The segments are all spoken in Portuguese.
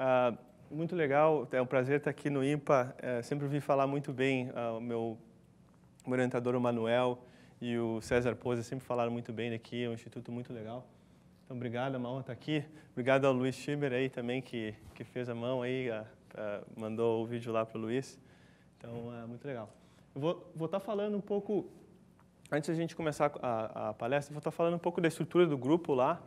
Ah, muito legal, é um prazer estar aqui no IMPA. É, sempre ouvi falar muito bem, ah, o meu, orientador, o Manuel, e o César Poza sempre falaram muito bem daqui, é um instituto muito legal. Então, obrigado, é uma honra estar aqui. Obrigado ao Luiz Schieber aí também, que, que fez a mão aí, ah, mandou o vídeo lá para o Luiz. Então, é muito legal. Eu vou, vou estar falando um pouco, antes a gente começar a, a palestra, vou estar falando um pouco da estrutura do grupo lá,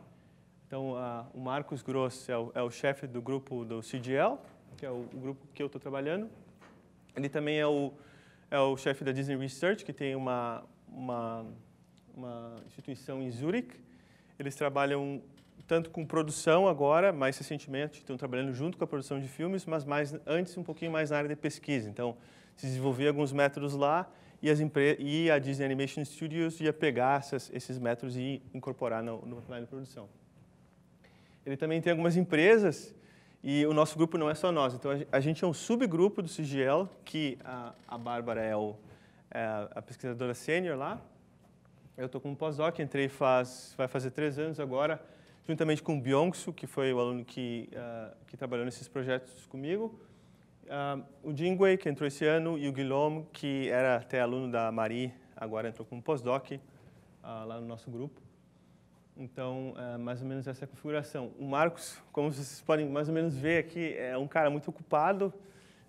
então, a, o Marcos Gross é o, é o, chefe do grupo do CGL, que é o, o grupo que eu estou trabalhando. Ele também é o, é o chefe da Disney Research, que tem uma, uma, uma instituição em Zurich. Eles trabalham tanto com produção agora, mais recentemente, estão trabalhando junto com a produção de filmes, mas mais antes um pouquinho mais na área de pesquisa. Então, se desenvolver alguns métodos lá e, as e a Disney Animation Studios ia pegar essas, esses métodos e incorporar no, no plano de produção ele também tem algumas empresas e o nosso grupo não é só nós. Então, a gente é um subgrupo do CGL, que a, a Bárbara é, o, é a pesquisadora sênior lá. Eu estou com um pós-doc, entrei faz, vai fazer três anos agora, juntamente com o Byongsu, que foi o aluno que, uh, que trabalhou nesses projetos comigo. Uh, o Jingwei, que entrou esse ano, e o Guilherme, que era até aluno da Marie, agora entrou com um pós-doc uh, lá no nosso grupo. Então, é mais ou menos essa é a configuração. O Marcos, como vocês podem mais ou menos ver aqui, é um cara muito ocupado.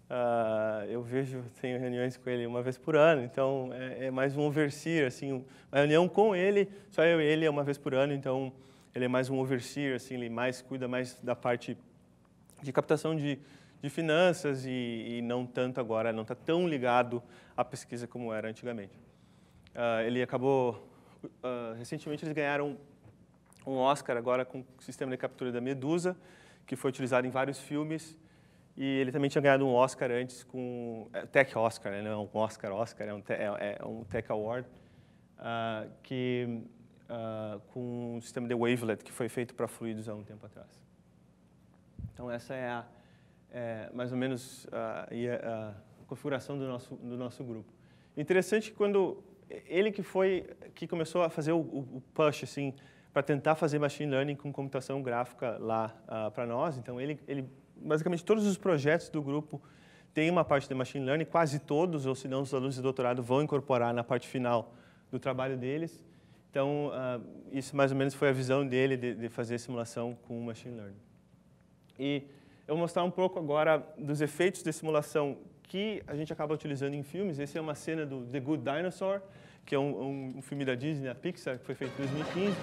Uh, eu vejo, tenho reuniões com ele uma vez por ano, então é, é mais um overseer, assim, uma reunião com ele, só eu e ele é uma vez por ano, então ele é mais um overseer, assim, ele mais cuida mais da parte de captação de, de finanças e, e não tanto agora, não está tão ligado à pesquisa como era antigamente. Uh, ele acabou, uh, recentemente eles ganharam um Oscar agora com o sistema de captura da Medusa, que foi utilizado em vários filmes. E ele também tinha ganhado um Oscar antes com é, Tech Oscar, né? não é um Oscar Oscar, é um, te, é, é um Tech Award, uh, que uh, com o sistema de Wavelet que foi feito para fluidos há um tempo atrás. Então essa é, a, é mais ou menos a, ah, a, é, a configuração do nosso do nosso grupo. Interessante que quando ele que foi que começou a fazer o, o push assim para tentar fazer machine learning com computação gráfica lá uh, ah, para nós. Então, ele, ele, basicamente todos os projetos do grupo têm uma parte de machine learning, quase todos, ou se não, os alunos de doutorado vão incorporar na parte final do trabalho deles. Então, uh, isso mais ou menos foi a visão dele de, de fazer simulação com machine learning. E eu vou mostrar um pouco agora dos efeitos de simulação que a gente acaba utilizando em filmes. Essa é uma cena do The Good Dinosaur, que é um, um, um filme da Disney, da Pixar, que foi feito em 2015.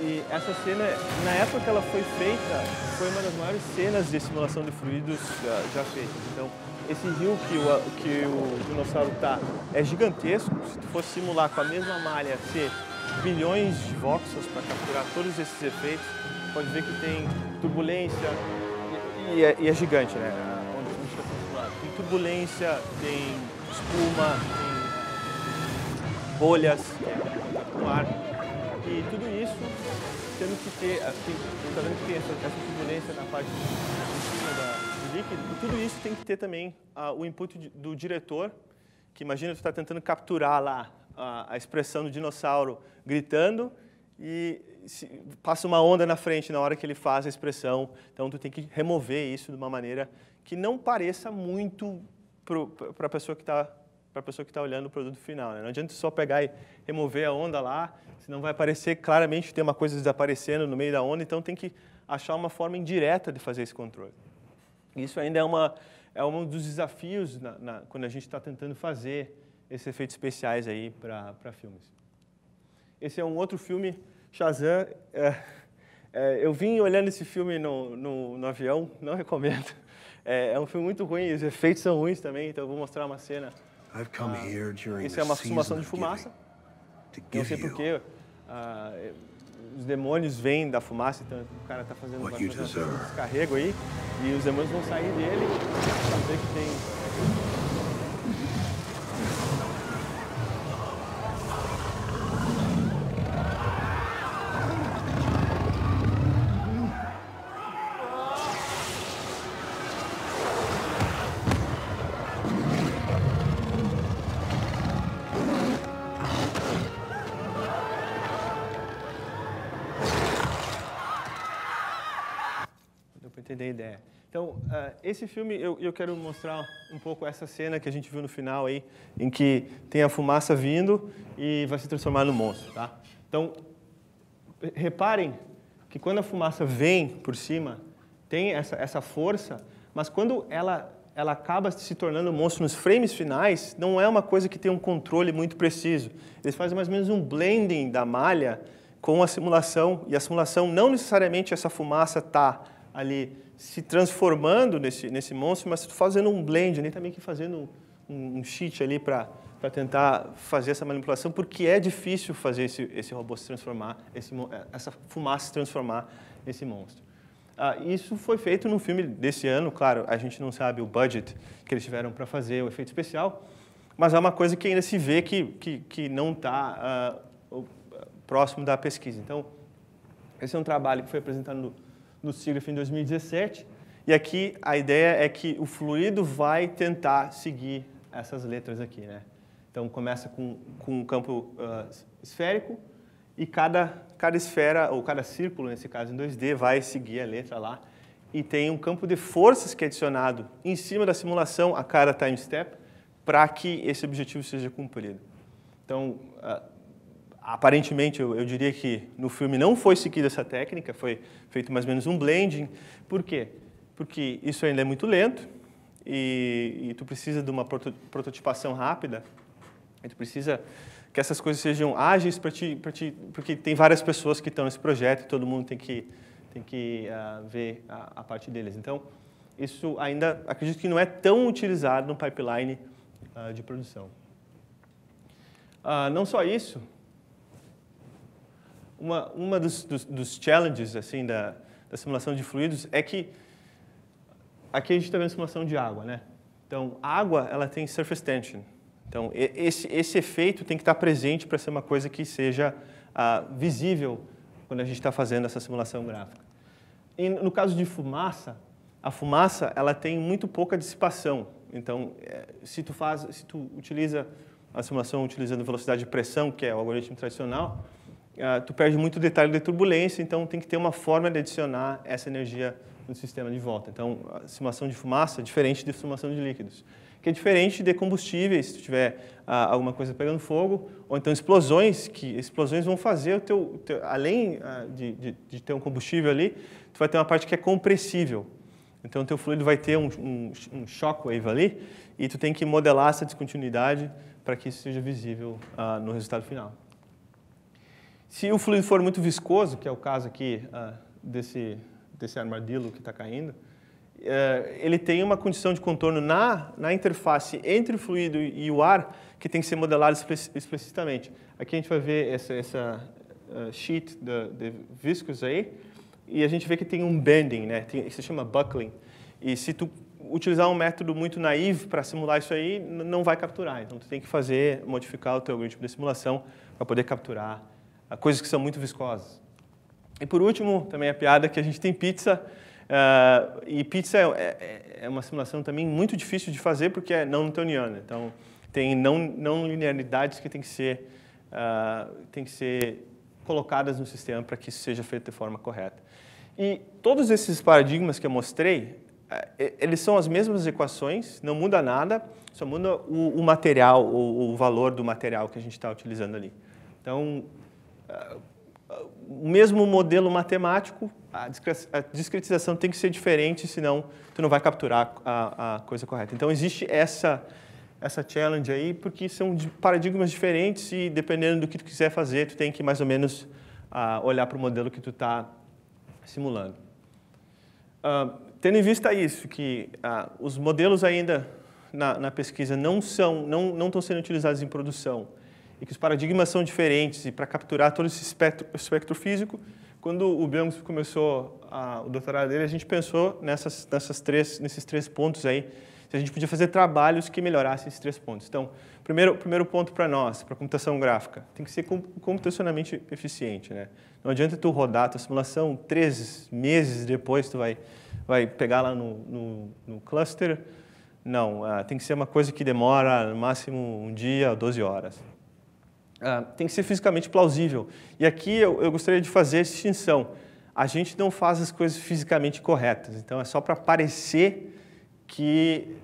E essa cena, na época que ela foi feita, foi uma das maiores cenas de simulação de fluidos já, já feitas. Então, esse rio que o, que o dinossauro está é gigantesco. Se tu fosse simular com a mesma malha, ser bilhões de voxels para capturar todos esses efeitos, pode ver que tem turbulência e, e, é, e é, gigante, né? Onde, Tem turbulência, tem espuma, tem bolhas que é, no ar. E tudo isso tendo que ter, assim, sabendo que tem essa, essa turbulência na parte de cima da, do líquido, tudo isso tem que ter também ah, o input do diretor, que imagina você está tentando capturar lá a, a, expressão do dinossauro gritando e se, passa uma onda na frente na hora que ele faz a expressão. Então tu tem que remover isso de uma maneira que não pareça muito para a pessoa que está para a pessoa que está olhando o produto final. Né? Não adianta só pegar e remover a onda lá, senão vai aparecer claramente tem uma coisa desaparecendo no meio da onda, então tem que achar uma forma indireta de fazer esse controle. Isso ainda é, uma, é um dos desafios na, na, quando a gente está tentando fazer esses efeitos especiais aí para filmes. Esse é um outro filme, Shazam. É, é, eu vim olhando esse filme no, no, no avião, não recomendo. É, é um filme muito ruim, os efeitos são ruins também, então eu vou mostrar uma cena ah, isso é uma fumação de fumaça. Não sei porquê. Ah, é, os demônios vêm da fumaça, então o cara está fazendo um descarrego aí, e os demônios vão sair dele, saber que tem esse filme, eu, eu quero mostrar um pouco essa cena que a gente viu no final aí, em que tem a fumaça vindo e vai se transformar no monstro, tá? Então, reparem que quando a fumaça vem por cima, tem essa, essa força, mas quando ela, ela acaba se tornando monstro nos frames finais, não é uma coisa que tem um controle muito preciso. Eles fazem mais ou menos um blending da malha com a simulação, e a simulação não necessariamente essa fumaça está ali se transformando nesse, nesse monstro, mas fazendo um blend, nem né? também que fazendo um, um cheat ali para para tentar fazer essa manipulação, porque é difícil fazer esse, esse robô se transformar, esse, é, essa fumaça se transformar nesse monstro. Ah, isso foi feito num filme desse ano, claro, a gente não sabe o budget que eles tiveram para fazer o efeito especial, mas é uma coisa que ainda se vê que, que, que não está ah, próximo da pesquisa. Então, esse é um trabalho que foi apresentado no SIGGRAPH em 2017. E aqui a ideia é que o fluido vai tentar seguir essas letras aqui, né? Então começa com, com um campo uh, esférico e cada, cada esfera, ou cada círculo, nesse caso em 2D, vai seguir a letra lá. E tem um campo de forças que é adicionado em cima da simulação a cada time step para que esse objetivo seja cumprido. Então, ah, aparentemente, eu, eu, diria que no filme não foi seguida essa técnica, foi feito mais ou menos um blending. Por quê? Porque isso ainda é muito lento e, e tu precisa de uma prototipação rápida, e tu precisa que essas coisas sejam ágeis para ti, ti, porque tem várias pessoas que estão nesse projeto e todo mundo tem que, tem que uh, ver a, a, parte deles. Então, isso ainda, acredito que não é tão utilizado no pipeline uh, de produção. Uh, não só isso, uma, uma dos, dos, dos challenges assim da, da simulação de fluidos é que aqui a gente está vendo simulação de água, né? Então, água ela tem surface tension. Então, esse, esse efeito tem que estar tá presente para ser uma coisa que seja ah, visível quando a gente está fazendo essa simulação gráfica. E no caso de fumaça, a fumaça ela tem muito pouca dissipação. Então, é, se tu faz, se tu utiliza a simulação utilizando velocidade de pressão, que é o algoritmo tradicional, ah, tu perde muito detalhe de turbulência, então tem que ter uma forma de adicionar essa energia no sistema de volta. Então, a simulação de fumaça é diferente de simulação de líquidos, que é diferente de combustíveis, se tu tiver ah, alguma coisa pegando fogo, ou então explosões, que explosões vão fazer o teu, teu além ah, de, de, de, ter um combustível ali, tu vai ter uma parte que é compressível. Então, o teu fluido vai ter um, um, um shockwave ali e tu tem que modelar essa descontinuidade para que isso seja visível no resultado final. Se o fluido for muito viscoso, que é o caso aqui uh, desse, desse armadillo que está caindo, uh, ele tem uma condição de contorno na, na interface entre o fluido e o ar que tem que ser modelado espe explicitamente. Aqui a gente vai ver essa, essa uh, sheet de, de viscos aí, e a gente vê que tem um bending, né? Tem, isso se chama buckling. E se tu utilizar um método muito naivo para simular isso aí, não vai capturar. Então, tu tem que fazer, modificar o teu algoritmo de simulação para poder capturar coisas que são muito viscosas. E por último, também a piada que a gente tem pizza, uh, e pizza é, é, é, uma simulação também muito difícil de fazer porque é não newtoniana. Então, tem não, não linearidades que tem que ser, uh, tem que ser colocadas no sistema para que isso seja feito de forma correta. E todos esses paradigmas que eu mostrei, eh, eles são as mesmas equações, não muda nada, só muda o, o material, o, o valor do material que a gente está utilizando ali. Então, o mesmo modelo matemático, a discretização tem que ser diferente, senão tu não vai capturar a, a coisa correta. Então existe essa essa challenge aí, porque são paradigmas diferentes e dependendo do que tu quiser fazer, tu tem que mais ou menos uh, olhar para o modelo que tu está simulando. Uh, tendo em vista isso, que uh, os modelos ainda na, na pesquisa não são, não estão sendo utilizados em produção, e que os paradigmas são diferentes, e para capturar todo esse espectro, espectro físico, quando o Biomsky começou a, o doutorado dele, a gente pensou nessas, nessas três, nesses três pontos aí, se a gente podia fazer trabalhos que melhorassem esses três pontos. Então, primeiro, primeiro ponto para nós, para computação gráfica, tem que ser computacionalmente eficiente, né? Não adianta tu rodar a tua simulação três meses depois, tu vai, vai pegar lá no, no, no cluster. Não, ah, tem que ser uma coisa que demora no máximo um dia 12 horas. Ah, tem que ser fisicamente plausível. E aqui eu, eu gostaria de fazer a distinção. A gente não faz as coisas fisicamente corretas, então é só para parecer que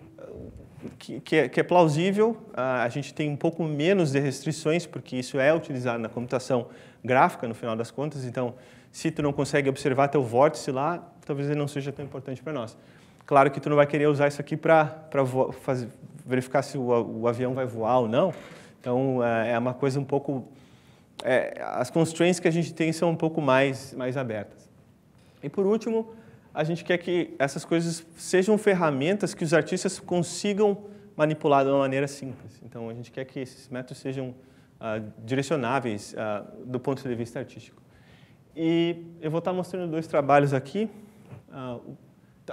que, que, é, que, é, plausível, ah, a gente tem um pouco menos de restrições, porque isso é utilizado na computação gráfica, no final das contas, então se tu não consegue observar teu vórtice lá, talvez ele não seja tão importante para nós. Claro que tu não vai querer usar isso aqui para verificar se o, o avião vai voar ou não, então, é, é uma coisa um pouco... É, as constraints que a gente tem são um pouco mais, mais abertas. E, por último, a gente quer que essas coisas sejam ferramentas que os artistas consigam manipular de uma maneira simples. Então, a gente quer que esses métodos sejam ah, direcionáveis ah, do ponto de vista artístico. E eu vou estar mostrando dois trabalhos aqui. Ah,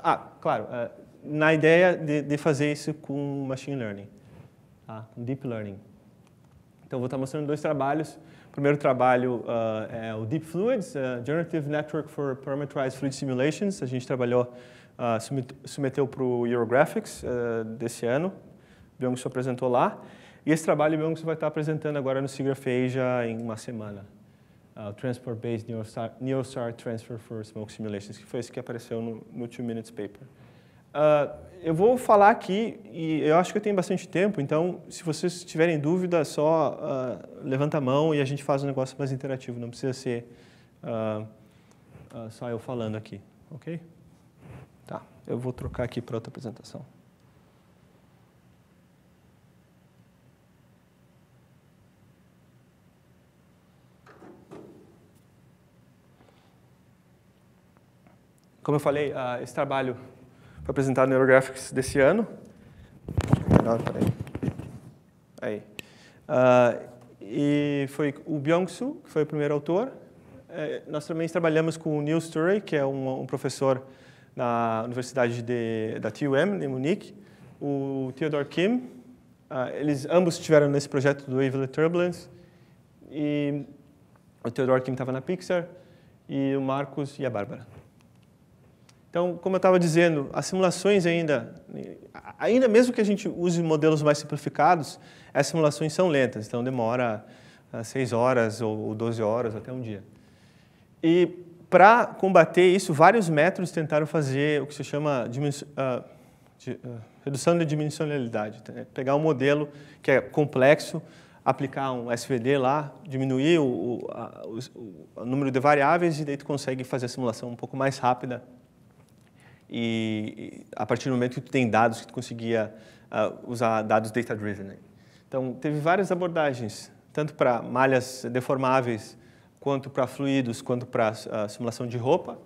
ah claro, ah, na ideia de, de, fazer isso com machine learning, tá? com deep learning. Então, vou estar mostrando dois trabalhos. O primeiro trabalho uh, é o Deep Fluids, uh, Generative Network for Parameterized Fluid Simulations. A gente trabalhou, uh, submeteu para o Eurographics desse ano. O se apresentou lá. E esse trabalho o byung vai estar apresentando agora no SIGGRAPH Asia em uma semana. Uh, Transport-Based Neostar, Neurostar Transfer for Smoke Simulations, que foi esse que apareceu no, no Two Minutes Paper. Eu vou falar aqui, e eu acho que eu tenho bastante tempo, então se vocês tiverem dúvida, só uh, levanta a mão e a gente faz um negócio mais interativo, não precisa ser uh, uh, só eu falando aqui, ok? Tá, eu vou trocar aqui para outra apresentação. Como eu falei, esse trabalho para apresentar o Neurographics desse ano. Não, peraí. Aí. Uh, e foi o byung soo que foi o primeiro autor. É, nós também trabalhamos com o Neil Sturey, que é um, um professor na Universidade de, da TUM, em Munique. O Theodore Kim. Uh, eles ambos estiveram nesse projeto do Evil Turbulence. E o Theodore Kim estava na Pixar. E o Marcos e a Bárbara. Então, como eu estava dizendo, as simulações ainda, ainda mesmo que a gente use modelos mais simplificados, as simulações são lentas, então demora 6 ah, horas ou 12 horas, até um dia. E para combater isso, vários métodos tentaram fazer o que se chama ah, ah, redução de, redução da dimensionalidade. É, pegar um modelo que é complexo, aplicar um SVD lá, diminuir o, o, a, o, o número de variáveis e daí tu consegue fazer a simulação um pouco mais rápida e, a partir do momento que tu tem dados que tu conseguia uh, usar dados data-driven. Né? Então, teve várias abordagens, tanto para malhas deformáveis, quanto para fluidos, quanto para uh, ah, simulação de roupa.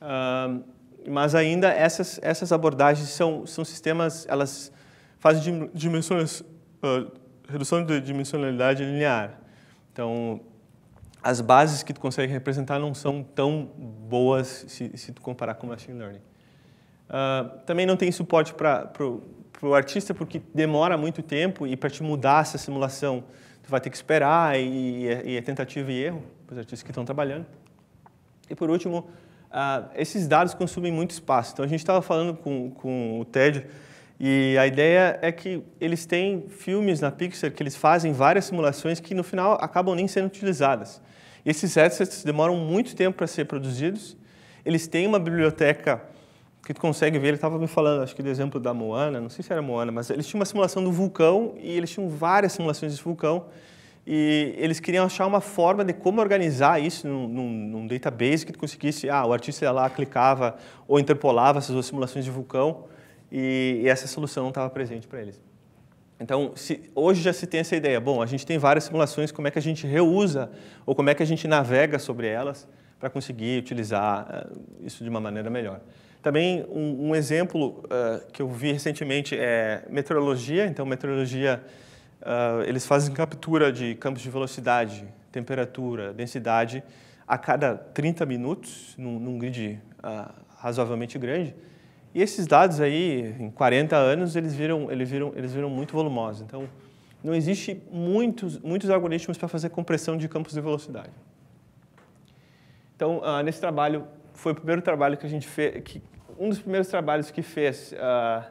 Uh, mas ainda essas, essas abordagens são, são sistemas, elas fazem dimensões, ah, redução de dimensionalidade linear. Então, as bases que tu consegue representar não são tão boas se, se tu comparar com machine learning. Uh, também não tem suporte para o artista porque demora muito tempo e para te mudar essa simulação tu vai ter que esperar e, e é, é, tentativa e erro para os artistas que estão trabalhando. E por último, uh, esses dados consumem muito espaço. Então a gente estava falando com, com o Ted e a ideia é que eles têm filmes na Pixar que eles fazem várias simulações que no final acabam nem sendo utilizadas. Esses assets demoram muito tempo para ser produzidos. Eles têm uma biblioteca que tu consegue ver, ele estava me falando, acho que do exemplo da Moana, não sei se era Moana, mas eles tinham uma simulação do vulcão e eles tinham várias simulações de vulcão e eles queriam achar uma forma de como organizar isso num, num, num, database que tu conseguisse, ah, o artista lá clicava ou interpolava essas duas simulações de vulcão e, e essa solução não estava presente para eles. Então, se, hoje já se tem essa ideia. Bom, a gente tem várias simulações, como é que a gente reusa ou como é que a gente navega sobre elas para conseguir utilizar eh, isso de uma maneira melhor. Também um, um exemplo uh, que eu vi recentemente é meteorologia. Então, meteorologia, uh, eles fazem captura de campos de velocidade, temperatura, densidade a cada 30 minutos, num, num grid uh, razoavelmente grande. E esses dados aí, em 40 anos, eles viram, eles viram, eles viram muito volumosos. Então, não existe muitos, muitos algoritmos para fazer compressão de campos de velocidade. Então, uh, nesse trabalho, foi o primeiro trabalho que a gente fez, que, um dos primeiros trabalhos que fez uh,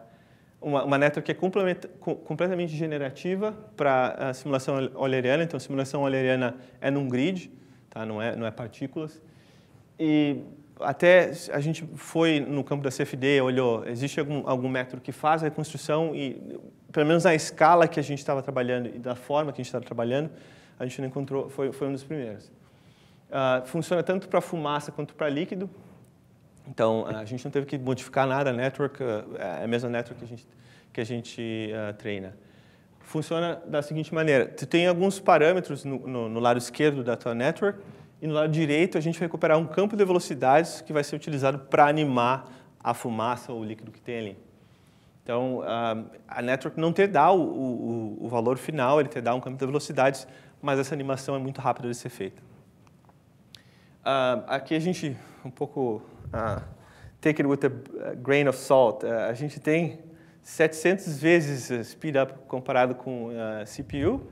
uma, uma network que é com, completamente generativa para a simulação euleriana. Então, a simulação euleriana é num grid, tá? não, é, não é partículas. E até a gente foi no campo da CFD, olhou, existe algum, algum método que faz a reconstrução e, pelo menos na escala que a gente estava trabalhando e da forma que a gente estava trabalhando, a gente não encontrou, foi, foi um dos primeiros. Uh, funciona tanto para fumaça quanto para líquido, então a gente não teve que modificar nada a network, ah, é a mesma network que a gente, que a gente uh, treina. Funciona da seguinte maneira, tu tem alguns parâmetros no, no, no lado esquerdo da tua network, e no lado direito, a gente vai recuperar um campo de velocidades que vai ser utilizado para animar a fumaça ou o líquido que tem ali. Então, ah, a network não te dá o, o, o valor final, ele te dá um campo de velocidades, mas essa animação é muito rápida de ser feita. Ah, aqui a gente, um pouco, uh, take it with a grain of salt, a gente tem 700 vezes speed up comparado com uh, CPU,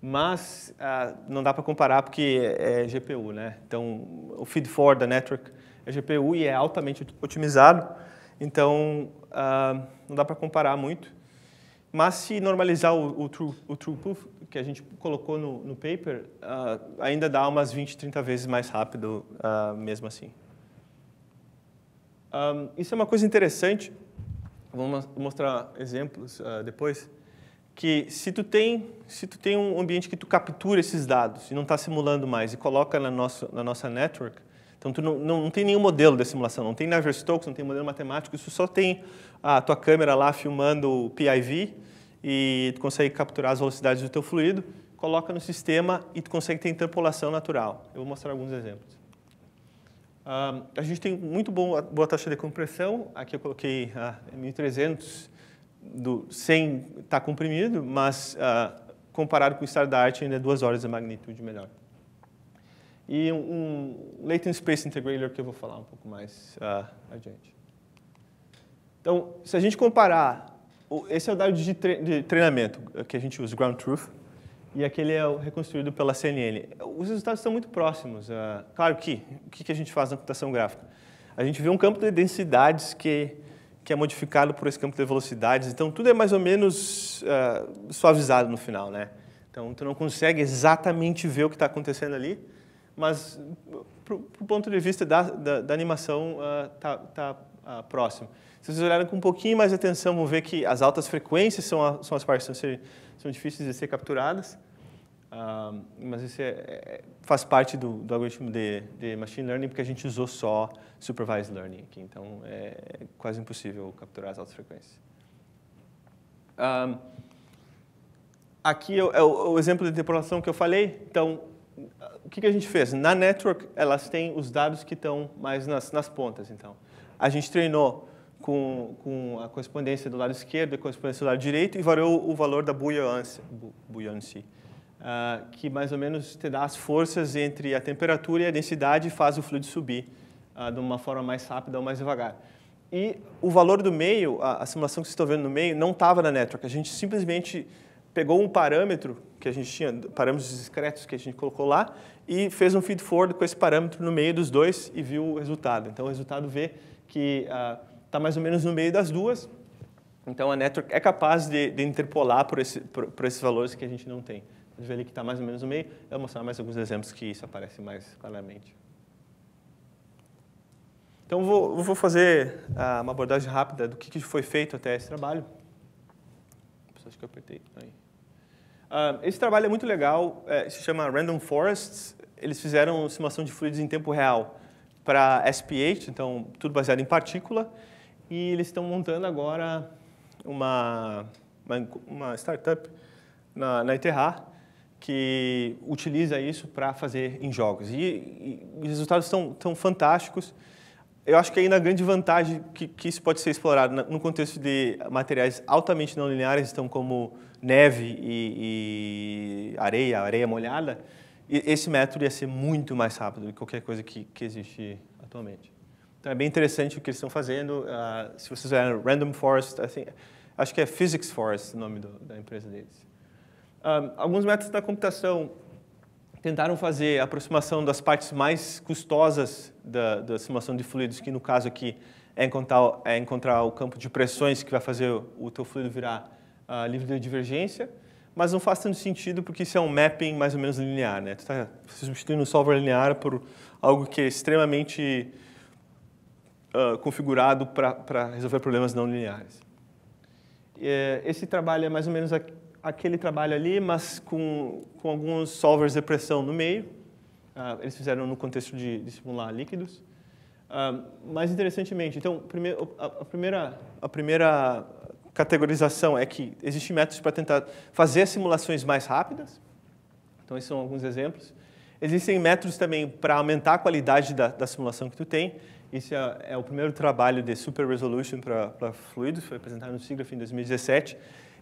mas ah, não dá para comparar porque é GPU, né? Então, o feed-forward da network é GPU e é altamente otimizado, então ah, não dá para comparar muito. Mas se normalizar o, o, true, o true que a gente colocou no, no paper, ah, ainda dá umas 20, 30 vezes mais rápido ah, mesmo assim. Um, ah, isso é uma coisa interessante, vou mostrar exemplos ah, depois que se tu tem, se tu tem um ambiente que tu captura esses dados e não está simulando mais e coloca na nossa, na nossa network, então tu não, não, não tem nenhum modelo de simulação, não tem Navier-Stokes, não tem modelo matemático, isso só tem a tua câmera lá filmando o PIV e tu consegue capturar as velocidades do teu fluido, coloca no sistema e tu consegue ter interpolação natural. Eu vou mostrar alguns exemplos. Um, ah, a gente tem muito bom, boa taxa de compressão, aqui eu coloquei ah, 1300 do, sem estar tá comprimido, mas ah, comparado com o estado da arte, ainda é duas horas de magnitude melhor. E um, um latent space integrator que eu vou falar um pouco mais ah, adiante. Então, se a gente comparar, esse é o dado de, tre de treinamento que a gente usa, Ground Truth, e aquele é reconstruído pela CNN. Os resultados estão muito próximos. Ah, claro que, o que a gente faz na computação gráfica? A gente vê um campo de densidades que que é modificado por esse campo de velocidades. Então, tudo é mais ou menos uh, suavizado no final, né? Então, tu não consegue exatamente ver o que está acontecendo ali, mas, do ponto de vista da, da, da animação, está uh, tá, uh, próximo. Se vocês olharem com um pouquinho mais de atenção, vão ver que as altas frequências são, a, são as partes que são, são difíceis de ser capturadas mas isso é, é, faz parte do, do algoritmo de, de, machine learning porque a gente usou só supervised learning aqui, então é quase impossível capturar as altas frequências. aqui é, é, o, o, exemplo de interpolação que eu falei, então o que, que, a gente fez? Na network elas têm os dados que estão mais nas, nas pontas, então. A gente treinou com, com, a correspondência do lado esquerdo e a correspondência do lado direito e variou o valor da buoyancy. Bu, buoyancy uh, que mais ou menos te dá as forças entre a temperatura e a densidade e faz o fluido subir uh, de uma forma mais rápida ou mais devagar. E o valor do meio, a, a simulação que vocês estão vendo no meio, não estava na network. A gente simplesmente pegou um parâmetro que a gente tinha, parâmetros discretos que a gente colocou lá, e fez um feed forward com esse parâmetro no meio dos dois e viu o resultado. Então o resultado vê que está ah, uh, mais ou menos no meio das duas. Então a network é capaz de, de interpolar por, esse, por, por esses valores que a gente não tem vê ali que está mais ou menos no meio. Eu vou mostrar mais alguns exemplos que isso aparece mais claramente. Então, vou, vou fazer ah, uma abordagem rápida do que, foi feito até esse trabalho. Acho que eu apertei. aí. Ah, esse trabalho é muito legal, é, se chama Random Forests. Eles fizeram simulação de fluidos em tempo real para SPH, então tudo baseado em partícula. E eles estão montando agora uma, uma, startup na, na que utiliza isso para fazer em jogos. E, e os resultados são, tão fantásticos. Eu acho que ainda a grande vantagem que, que isso pode ser explorado no contexto de materiais altamente não lineares, então como neve e, e areia, areia molhada, esse método ia ser muito mais rápido do que qualquer coisa que, que existe atualmente. Então é bem interessante o que eles estão fazendo. Uh, se vocês olharem Random Forest, assim, acho que é Physics Forest o nome do, da empresa deles alguns métodos da computação tentaram fazer a aproximação das partes mais custosas da, da simulação de fluidos, que no caso aqui é encontrar, é encontrar, o campo de pressões que vai fazer o teu fluido virar uh, livre de divergência, mas não faz tanto sentido porque isso é um mapping mais ou menos linear, né? Tu está substituindo um solver linear por algo que é extremamente uh, configurado para resolver problemas não lineares. E, é, esse trabalho é mais ou menos aqui, aquele trabalho ali, mas com, com alguns solvers de pressão no meio. Uh, eles fizeram no contexto de, de simular líquidos. Uh, mas, interessantemente, então, prime a, a, primeira, a primeira categorização é que existem métodos para tentar fazer simulações mais rápidas. Então, esses são alguns exemplos. Existem métodos também para aumentar a qualidade da, da simulação que tu tem. Esse é, é, o primeiro trabalho de Super Resolution para fluidos, foi apresentado no SIGGRAPH em 2017.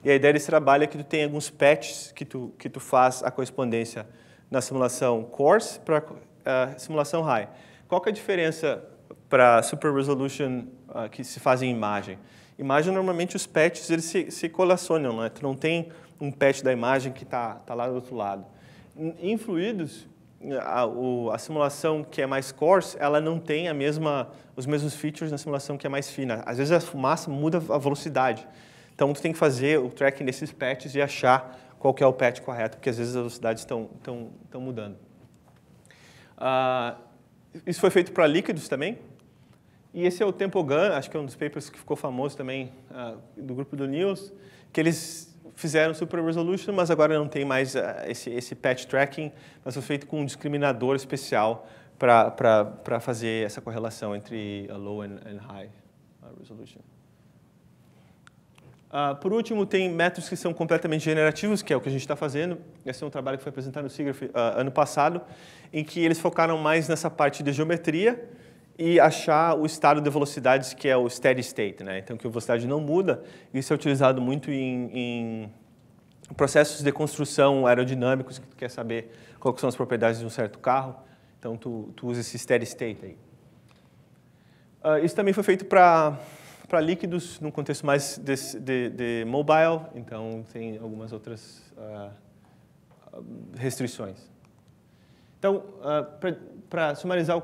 E a ideia desse trabalho é que tu tem alguns patches que tu, que tu faz a correspondência na simulação coarse para uh, eh, simulação high. Qual que é a diferença para super resolution uh, que se faz em imagem? Imagem, normalmente, os patches eles se, se colacionam, né? tu não tem um patch da imagem que está tá lá do outro lado. Em fluidos, a, o, a, simulação que é mais coarse, ela não tem a mesma, os mesmos features na simulação que é mais fina. Às vezes a fumaça muda a velocidade. Então, tu tem que fazer o tracking desses patches e achar qual é o patch correto, porque às vezes as velocidades estão, estão, estão mudando. Uh, isso foi feito para líquidos também. E esse é o Tempogun, acho que é um dos papers que ficou famoso também uh, do grupo do News, que eles fizeram Super Resolution, mas agora não tem mais uh, esse, esse patch tracking, mas foi feito com um discriminador especial para fazer essa correlação entre low and, and high resolution. Uh, por último, tem métodos que são completamente generativos, que é o que a gente está fazendo. Esse é um trabalho que foi apresentado no SIGGRAPH uh, ano passado, em que eles focaram mais nessa parte de geometria e achar o estado de velocidades, que é o steady state. Né? Então, que a velocidade não muda. Isso é utilizado muito em, em processos de construção aerodinâmicos, que tu quer saber quais são as propriedades de um certo carro. Então, tu, tu usa esse steady state aí. Uh, isso também foi feito para para líquidos, num contexto mais de, de, de, mobile, então tem algumas outras uh, restrições. Então, uh, ah, para sumarizar,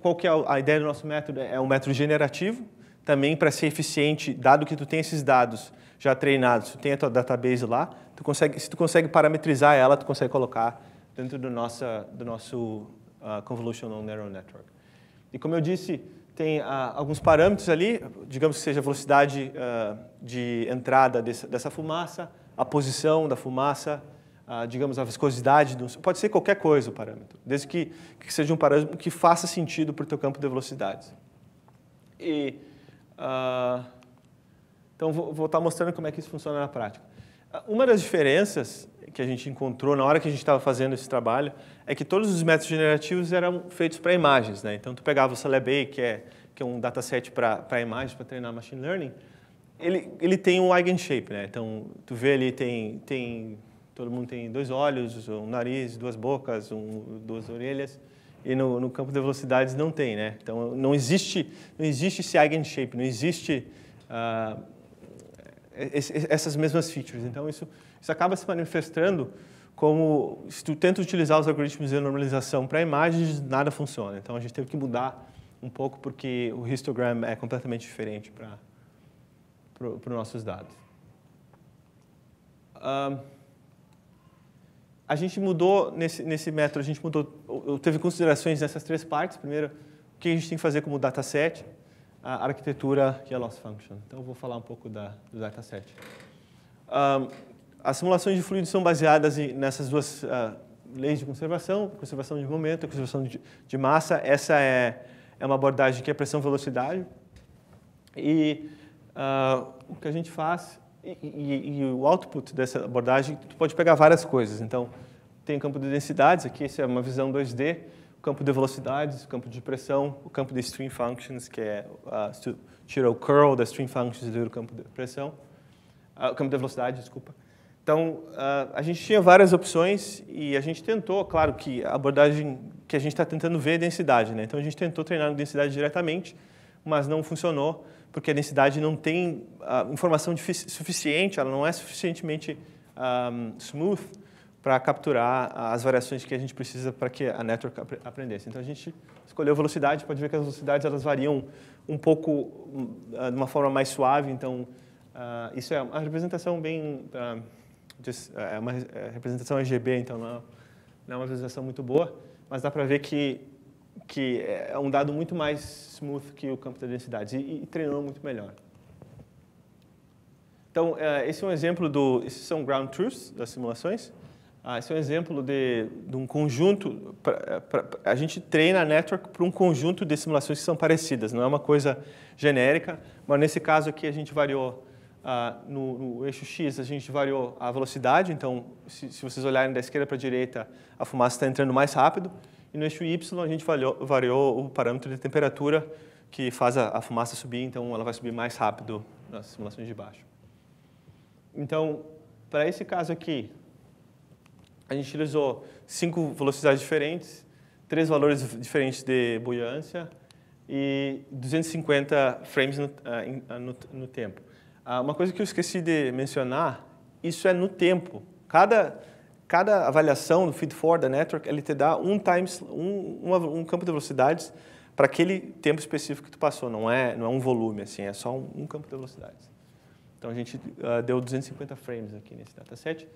qual que é a ideia do nosso método? É um método generativo, também para ser eficiente, dado que tu tem esses dados já treinados, tu tem a tua database lá, tu consegue, se tu consegue parametrizar ela, tu consegue colocar dentro do, nossa, do nosso uh, Convolutional Neural Network. E como eu disse, tem ah, alguns parâmetros ali, digamos que seja a velocidade ah, de entrada desse, dessa fumaça, a posição da fumaça, ah, digamos a viscosidade, do, pode ser qualquer coisa o parâmetro, desde que, que seja um parâmetro que faça sentido para o teu campo de velocidades. E, então, vou, vou estar tá mostrando como é que isso funciona na prática. Uma das diferenças que a gente encontrou na hora que a gente estava fazendo esse trabalho é que todos os métodos generativos eram feitos para imagens. Né? Então, tu pegava o Celebay, que é, que é um dataset para imagens, para treinar machine learning, ele, ele tem um eigenshape. Né? Então, tu vê ali, tem, tem, todo mundo tem dois olhos, um nariz, duas bocas, um, duas orelhas, e no, no campo de velocidades não tem. Né? Então, não existe, não existe esse eigenshape, não existe... Uh, essas mesmas features. Então, isso isso acaba se manifestando como se tu tenta utilizar os algoritmos de normalização para imagens, nada funciona. Então a gente teve que mudar um pouco porque o histogram é completamente diferente para os nossos dados. Um, a gente mudou nesse, nesse método, a gente mudou, teve considerações nessas três partes. Primeiro, o que a gente tem que fazer como dataset, a arquitetura e é a loss function. Então eu vou falar um pouco da, do dataset. Um, as simulações de fluidos são baseadas nessas duas uh, leis de conservação, conservação de momento e conservação de, de, massa. Essa é, é uma abordagem que é pressão-velocidade. E uh, o que a gente faz, e, e, e, o output dessa abordagem, tu pode pegar várias coisas. Então, tem o campo de densidades, aqui Isso é uma visão 2D, o campo de velocidades, o campo de pressão, o campo de stream functions, que é, uh, se tira o curl da stream functions e vira o campo de pressão, uh, o campo de velocidade, desculpa, então, ah, a gente tinha várias opções e a gente tentou, claro que a abordagem que a gente está tentando ver é densidade, né? Então, a gente tentou treinar densidade diretamente, mas não funcionou, porque a densidade não tem ah, informação suficiente, ela não é suficientemente um, ah, smooth para capturar as variações que a gente precisa para que a network aprendesse. Então, a gente escolheu velocidade, pode ver que as velocidades elas variam um pouco hum, de uma forma mais suave, então, uh, isso é uma representação bem... Uh, é, é uma é, representação RGB, então é, não, é uma visualização muito boa, mas dá para ver que, que é um dado muito mais smooth que o campo da densidade e, e treinou muito melhor. Então, esse é um exemplo do... Esses são ground truths das simulações. Ah, esse é um exemplo de, de um conjunto... Pra, pra, a gente treina a network para um conjunto de simulações que são parecidas, não é uma coisa genérica, mas nesse caso aqui a gente variou ah, no, no, eixo X a gente variou a velocidade, então se, se vocês olharem da esquerda para a direita, a fumaça está entrando mais rápido, e no eixo Y a gente variou, variou o parâmetro de temperatura que faz a, a, fumaça subir, então ela vai subir mais rápido nas simulações de baixo. Então, para esse caso aqui, a gente utilizou cinco velocidades diferentes, três valores diferentes de buoyância e 250 frames no, ah, ah, no, no tempo. Ah, uma coisa que eu esqueci de mencionar, isso é no tempo. Cada, cada avaliação do feed forward da network, ele te dá um, times, um, um campo de velocidades para aquele tempo específico que tu passou. Não é, não é um volume, assim, é só um, um campo de velocidades. Então a gente uh, deu 250 frames aqui nesse dataset,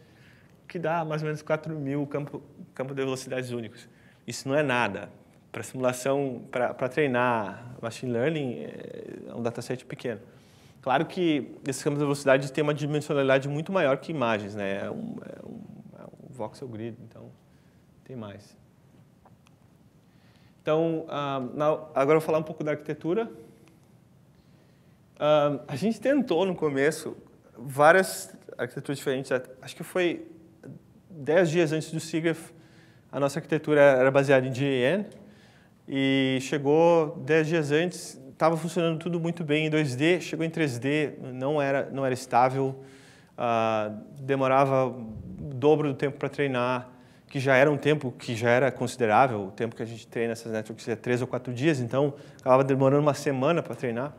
que dá mais ou menos 4 mil campo, campo de velocidades únicos. Isso não é nada. Para simulação, para treinar machine learning, é, é um dataset pequeno. Claro que esses campos de velocidade têm uma dimensionalidade muito maior que imagens, né? É um, é um, é um voxel grid, então tem mais. Então, uh, na, agora eu vou falar um pouco da arquitetura. Uh, a gente tentou no começo várias arquiteturas diferentes. Acho que foi dez dias antes do SIGGRAPH, a nossa arquitetura era baseada em GAN e chegou dez dias antes estava funcionando tudo muito bem em 2D, chegou em 3D, não era, não era estável, uh, demorava o dobro do tempo para treinar, que já era um tempo que já era considerável, o tempo que a gente treina essas networks é três ou quatro dias, então acabava demorando uma semana para treinar.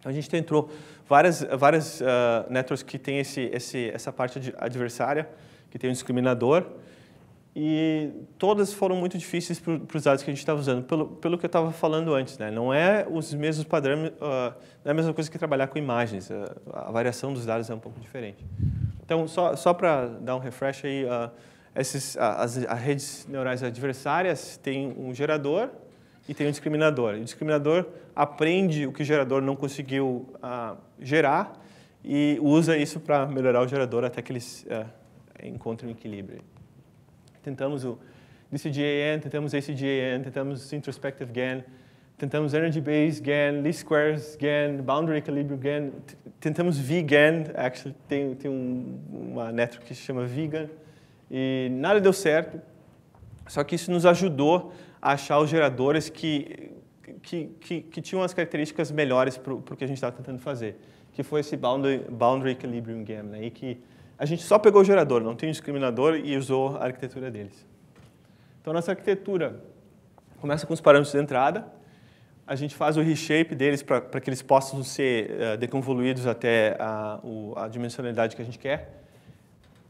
Então, a gente tentou várias, várias uh, ah, networks que têm esse, esse, essa parte adversária, que tem um discriminador, e todas foram muito difíceis para os dados que a gente estava usando, pelo, pelo que eu estava falando antes. Né? Não é os mesmos padrões, uh, ah, não é a mesma coisa que trabalhar com imagens, uh, a variação dos dados é um pouco diferente. Então, só, só para dar um refresh aí, uh, esses, as, as, redes neurais adversárias têm um gerador e tem um discriminador. o discriminador aprende o que o gerador não conseguiu gerar e usa isso para melhorar o gerador até que eles encontrem um equilíbrio. Tentamos o DCGAN, tentamos ACGAN, tentamos Introspective GAN, tentamos Energy Base GAN, Least Squares GAN, Boundary Equilibrium GAN, tentamos VGAN, actually, tem, tem um, uma network que se chama VGAN, e nada deu certo, só que isso nos ajudou a achar os geradores que, que, que, que tinham as características melhores para o que a gente estava tentando fazer, que foi esse Boundary, boundary Equilibrium GAN, né? e que a gente só pegou o gerador, não tem um discriminador e usou a arquitetura deles. Então, nossa arquitetura começa com os parâmetros de entrada, a gente faz o reshape deles para que eles possam ser uh, deconvoluídos até a, o, a, dimensionalidade que a gente quer.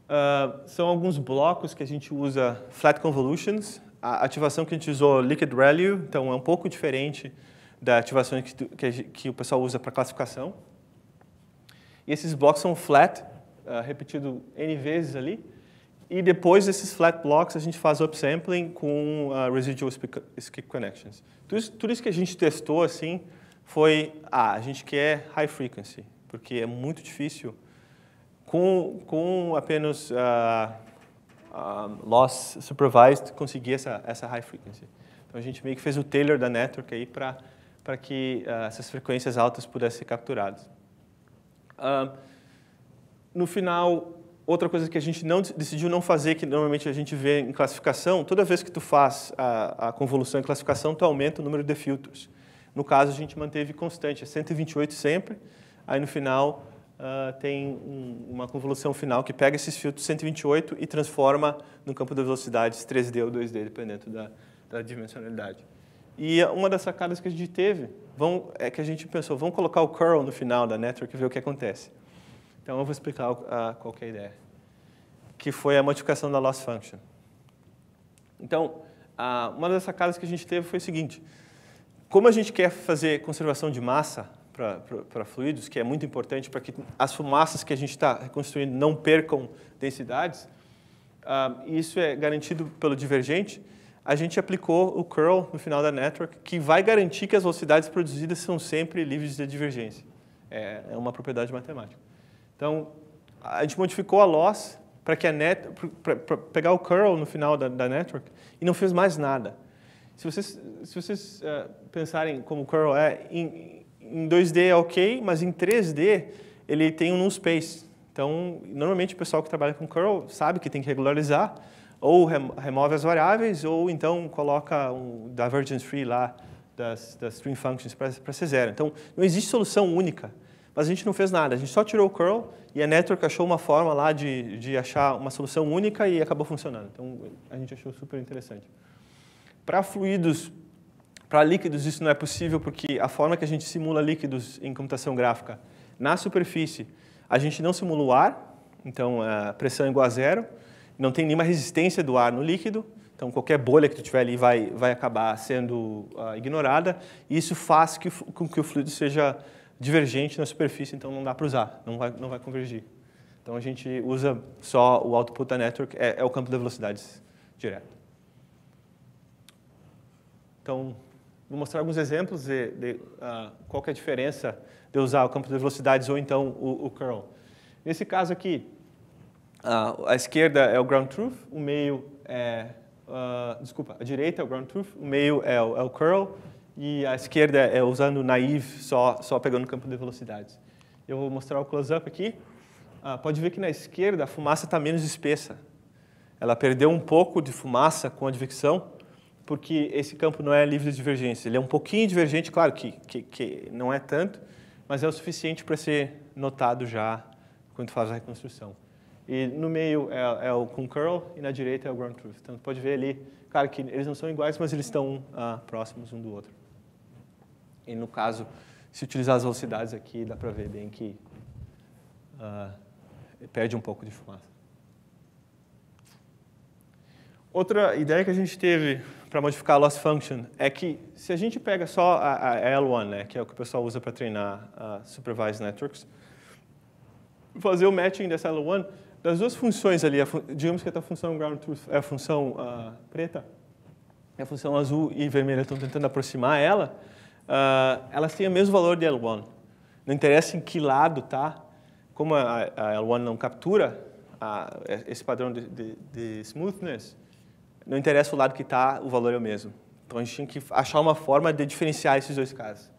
Uh, são alguns blocos que a gente usa flat convolutions. A ativação que a gente usou liquid value, então é um pouco diferente da ativação que, que, que o pessoal usa para classificação. E esses blocos são flat, ah, repetido N vezes ali. E depois desses flat blocks, a gente faz upsampling com uh, residual skip connections. Tudo isso, tudo isso, que a gente testou assim foi, ah, a gente quer high frequency, porque é muito difícil com, com apenas uh, ah, um, loss supervised conseguir essa, essa high frequency. Então a gente meio que fez o tailor da network aí para que uh, essas frequências altas pudessem ser capturadas. Uh, no final, outra coisa que a gente não decidiu não fazer, que normalmente a gente vê em classificação, toda vez que tu faz a, a convolução em classificação, tu aumenta o número de filtros. No caso, a gente manteve constante, é 128 sempre, aí no final uh, tem um, uma convolução final que pega esses filtros 128 e transforma no campo das velocidades 3D ou 2D, dependendo da, da dimensionalidade. E uma das sacadas que a gente teve vão, é que a gente pensou, vamos colocar o curl no final da network e ver o que acontece. Então, eu vou explicar a, qual é a ideia, que foi a modificação da loss function. Então, a, uma das sacadas que a gente teve foi o seguinte, como a gente quer fazer conservação de massa para fluidos, que é muito importante para que as fumaças que a gente está reconstruindo não percam densidades, uh, isso é garantido pelo divergente, a gente aplicou o curl no final da network, que vai garantir que as velocidades produzidas são sempre livres de divergência. É, é uma propriedade matemática. Então, a gente modificou a loss para que a net, para pegar o curl no final da, da, network e não fez mais nada. Se vocês, se vocês uh, pensarem como o curl é, em, em 2D é ok, mas em 3D ele tem um non space. Então, normalmente o pessoal que trabalha com curl sabe que tem que regularizar, ou remove as variáveis, ou então coloca um divergence free lá das, das string functions para ser zero. Então, não existe solução única. Mas a gente não fez nada, a gente só tirou o curl e a network achou uma forma lá de, de achar uma solução única e acabou funcionando. Então, a gente achou super interessante. Para fluidos, para líquidos, isso não é possível porque a forma que a gente simula líquidos em computação gráfica, na superfície, a gente não simula o ar, então a é, pressão é igual a zero, não tem nenhuma resistência do ar no líquido, então, qualquer bolha que tu tiver ali vai, vai acabar sendo uh, ignorada. E isso faz que, com que o fluido seja divergente na superfície, então não dá para usar, não vai, não vai convergir. Então a gente usa só o output da network, é, é o campo de velocidades direto. Então, vou mostrar alguns exemplos de, de uh, qual é a diferença de usar o campo de velocidades ou então o, o curl. Nesse caso aqui, uh, a esquerda é o ground truth, o meio é... Uh, desculpa, a direita é o ground truth, o meio é o, é o curl, e a esquerda é usando naive, só, só pegando o campo de velocidades. Eu vou mostrar o close-up aqui. Ah, pode ver que na esquerda a fumaça está menos espessa. Ela perdeu um pouco de fumaça com a advecção, porque esse campo não é livre de divergência. Ele é um pouquinho divergente, claro que, que, que não é tanto, mas é o suficiente para ser notado já quando faz a reconstrução. E no meio é, é o com curl e na direita é o ground truth. Então pode ver ali, claro que eles não são iguais, mas eles estão ah, próximos um do outro. E no caso, se utilizar as velocidades aqui, dá para ver bem que uh, perde um pouco de fumaça. Outra ideia que a gente teve para modificar a loss function é que se a gente pega só a, a L1, né, que é o que o pessoal usa para treinar uh, supervised networks, fazer o matching dessa L1 das duas funções ali, fun digamos que a função ground truth é a função uh, preta, a função azul e vermelha estão tentando aproximar ela, uh, elas têm o mesmo valor de L1. Não interessa em que lado tá, como a, a L1 não captura a, esse padrão de, de, de, smoothness, não interessa o lado que está, o valor é o mesmo. Então a gente tinha que achar uma forma de diferenciar esses dois casos.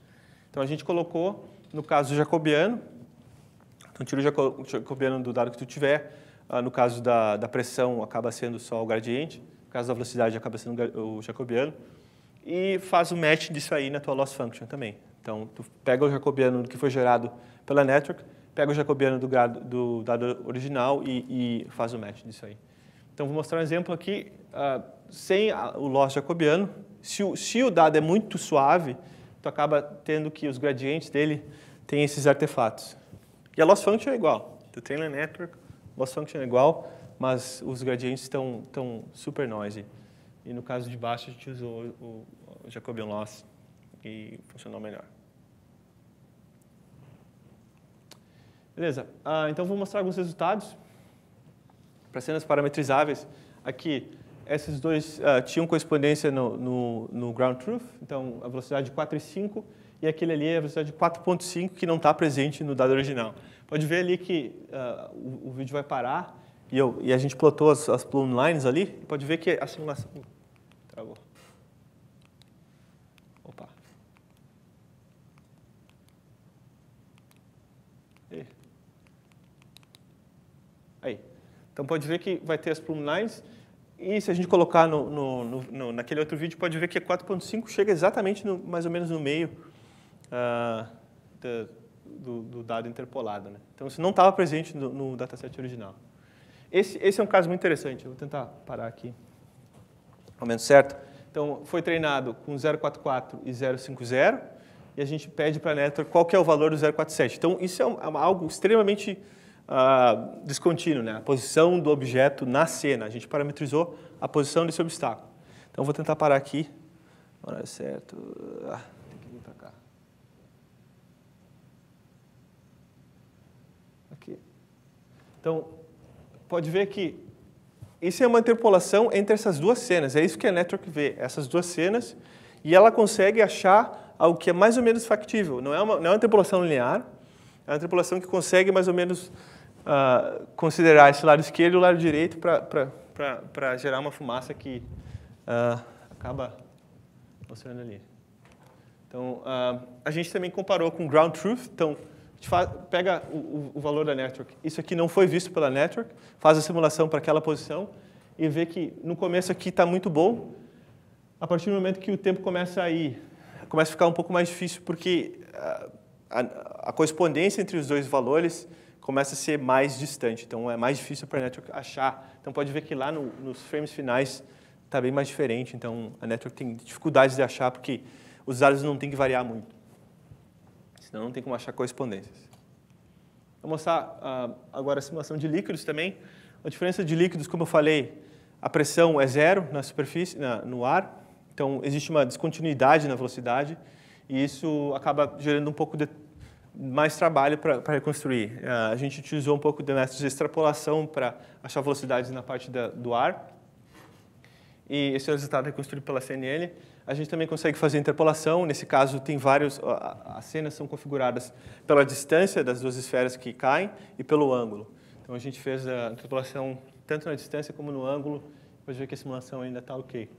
Então a gente colocou, no caso jacobiano, então tira o jacobiano do dado que tu tiver, uh, no caso da, da pressão acaba sendo só o gradiente, no caso da velocidade acaba sendo o jacobiano, e faz o match disso aí na tua loss function também. Então, tu pega o jacobiano que foi gerado pela network, pega o jacobiano do, do dado original e, e, faz o match disso aí. Então, vou mostrar um exemplo aqui, uh, sem a, o loss jacobiano. Se o, se o dado é muito suave, tu acaba tendo que os gradientes dele têm esses artefatos. E a loss function é igual. Tu tem na network, loss function é igual, mas os gradientes estão super noisy. E no caso de baixo, a gente usou o, o Jacobian Loss e funcionou melhor. Beleza, ah, então vou mostrar alguns resultados para cenas parametrizáveis. Aqui, esses dois ah, tinham correspondência no, no, no, ground truth, então a velocidade 4 e 5, e aquele ali é a velocidade 4.5 que não está presente no dado original. Pode ver ali que ah, o, o vídeo vai parar, e, eu, e a gente plotou as, as plume lines ali, pode ver que a simulação... travou. Opa. E. Aí. Então pode ver que vai ter as plume lines, e se a gente colocar no, no, no naquele outro vídeo, pode ver que 4.5 é chega exatamente no, mais ou menos no meio uh, da, do, do, dado interpolado. Né? Então isso não estava presente no, no dataset original. Esse, esse é um caso muito interessante, eu vou tentar parar aqui. Ao menos certo? Então, foi treinado com 044 e 050, e a gente pede para a network qual é o valor do 047. Então, isso é, um, é algo extremamente uh, descontínuo, né? a posição do objeto na cena. A gente parametrizou a posição desse obstáculo. Então, vou tentar parar aqui. Hora é certo. Ah, tem que vir para cá. Aqui. Então, pode ver que isso é uma interpolação entre essas duas cenas. É isso que a network vê, essas duas cenas, e ela consegue achar algo que é mais ou menos factível. Não é uma, não é uma interpolação linear, é uma interpolação que consegue mais ou menos uh, considerar esse lado esquerdo e o lado direito para gerar uma fumaça que uh, acaba mostrando ali. Então, uh, a gente também comparou com ground truth, então faz, pega o, o, valor da network. Isso aqui não foi visto pela network, faz a simulação para aquela posição e vê que no começo aqui está muito bom. A partir do momento que o tempo começa a ir, começa a ficar um pouco mais difícil porque a, ah, a, a correspondência entre os dois valores começa a ser mais distante. Então é mais difícil para a network achar. Então pode ver que lá no, nos frames finais está bem mais diferente. Então a network tem dificuldades de achar porque os dados não têm que variar muito senão não tem como achar correspondências. Vou mostrar ah, agora a simulação de líquidos também. A diferença de líquidos, como eu falei, a pressão é zero na superfície, na, no ar, então existe uma descontinuidade na velocidade e isso acaba gerando um pouco de mais trabalho para reconstruir. Uh, a gente utilizou um pouco de métodos de extrapolação para achar velocidades na parte da, do ar. E esse é o resultado reconstruído pela CNN. A gente também consegue fazer interpolação, nesse caso tem vários, as cenas são configuradas pela distância das duas esferas que caem e pelo ângulo. Então a gente fez a interpolação tanto na distância como no ângulo, pode ver que a simulação ainda está ok.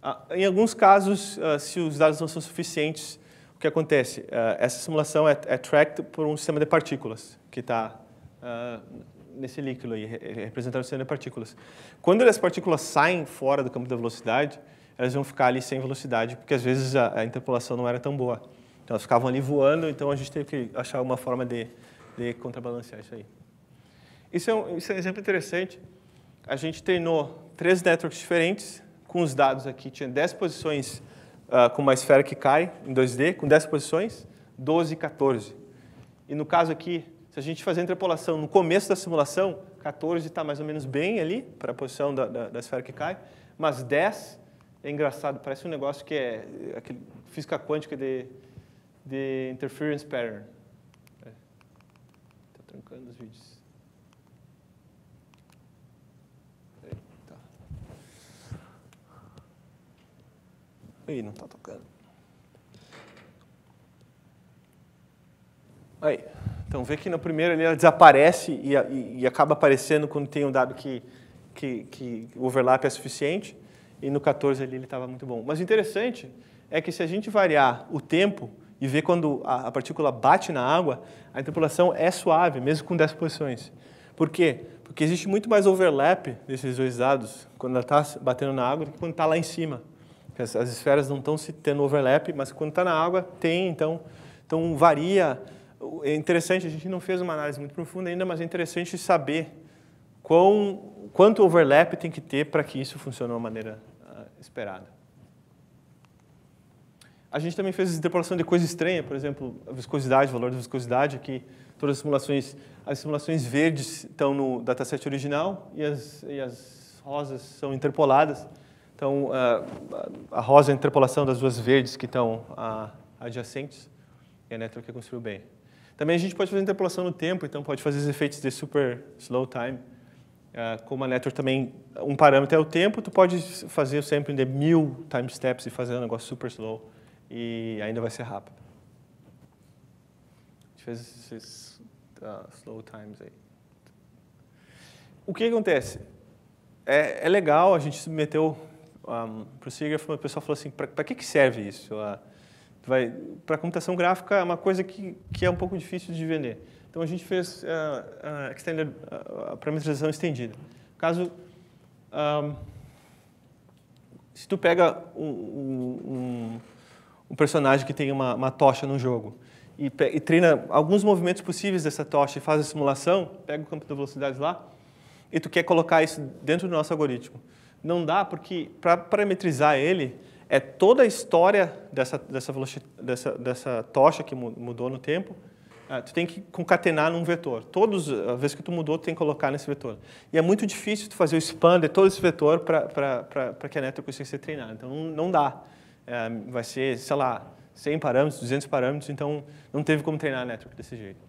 Ah, em alguns casos, ah, se os dados não são suficientes, o que acontece? Ah, essa simulação é, é tracked por um sistema de partículas que está nesse líquido aí, representando o sistema de partículas. Quando as partículas saem fora do campo da velocidade, elas iam ficar ali sem velocidade, porque às vezes a, a interpolação não era tão boa. Então elas ficavam ali voando, então a gente teve que achar uma forma de, de contrabalancear isso aí. Isso é, um, isso é um exemplo interessante. A gente treinou três networks diferentes, com os dados aqui, tinha 10 posições uh, com uma esfera que cai em 2D, com 10 posições, 12 e 14. E no caso aqui, se a gente fazer a interpolação no começo da simulação, 14 está mais ou menos bem ali, para a posição da, da, da esfera que cai, mas 10 é engraçado, parece um negócio que é aquele, física quântica de, de interference pattern. Está é. Tá trancando os vídeos. Eita. Ih, não está tocando. Aí, então vê que na primeira ali ela desaparece e, e, e acaba aparecendo quando tem um dado que, que, que o overlap é suficiente e no 14 ali ele estava muito bom. Mas o interessante é que se a gente variar o tempo e ver quando a, a partícula bate na água, a interpolação é suave, mesmo com 10 posições. Por quê? Porque existe muito mais overlap desses dois dados quando ela está batendo na água do que quando está lá em cima. As, as esferas não estão se tendo overlap, mas quando está na água tem, então, então varia. É interessante, a gente não fez uma análise muito profunda ainda, mas é interessante saber quão, quanto overlap tem que ter para que isso funcione de uma maneira ah, esperada. A gente também fez interpolação de coisa estranha, por exemplo, a viscosidade, o valor da viscosidade, aqui todas as simulações, as simulações verdes estão no dataset original e as, e as rosas são interpoladas. Então, ah, a, a rosa é a interpolação das duas verdes que estão a, adjacentes, e a network que construiu bem. Também a gente pode fazer interpolação no tempo, então pode fazer os efeitos de super slow time, ah, como a network também, um parâmetro é o tempo, tu pode fazer sempre de mil time steps e fazer um negócio super slow e ainda vai ser rápido. A gente fez esses uh, slow times aí. O que acontece? É, é legal, a gente submeteu um, ah, para o SIGGRAPH, o pessoal falou assim, para que, que serve isso? Uh, para computação gráfica é uma coisa que, que é um pouco difícil de vender. Então a gente fez eh, eh, eh, a, a extended, parametrização estendida. Caso um, se tu pega um, um, um personagem que tem uma, uma tocha no jogo e, e, treina alguns movimentos possíveis dessa tocha e faz a simulação, pega o campo de velocidades lá e tu quer colocar isso dentro do nosso algoritmo. Não dá porque para parametrizar ele é toda a história dessa, dessa, dessa, dessa tocha que mudou no tempo ah, tu tem que concatenar num vetor. Todos, a vez que tu mudou, tu tem que colocar nesse vetor. E é muito difícil tu fazer o span de todo esse vetor para que a neta consiga ser treinada. Então, não, dá. É, vai ser, sei lá, 100 parâmetros, 200 parâmetros, então não teve como treinar a network desse jeito.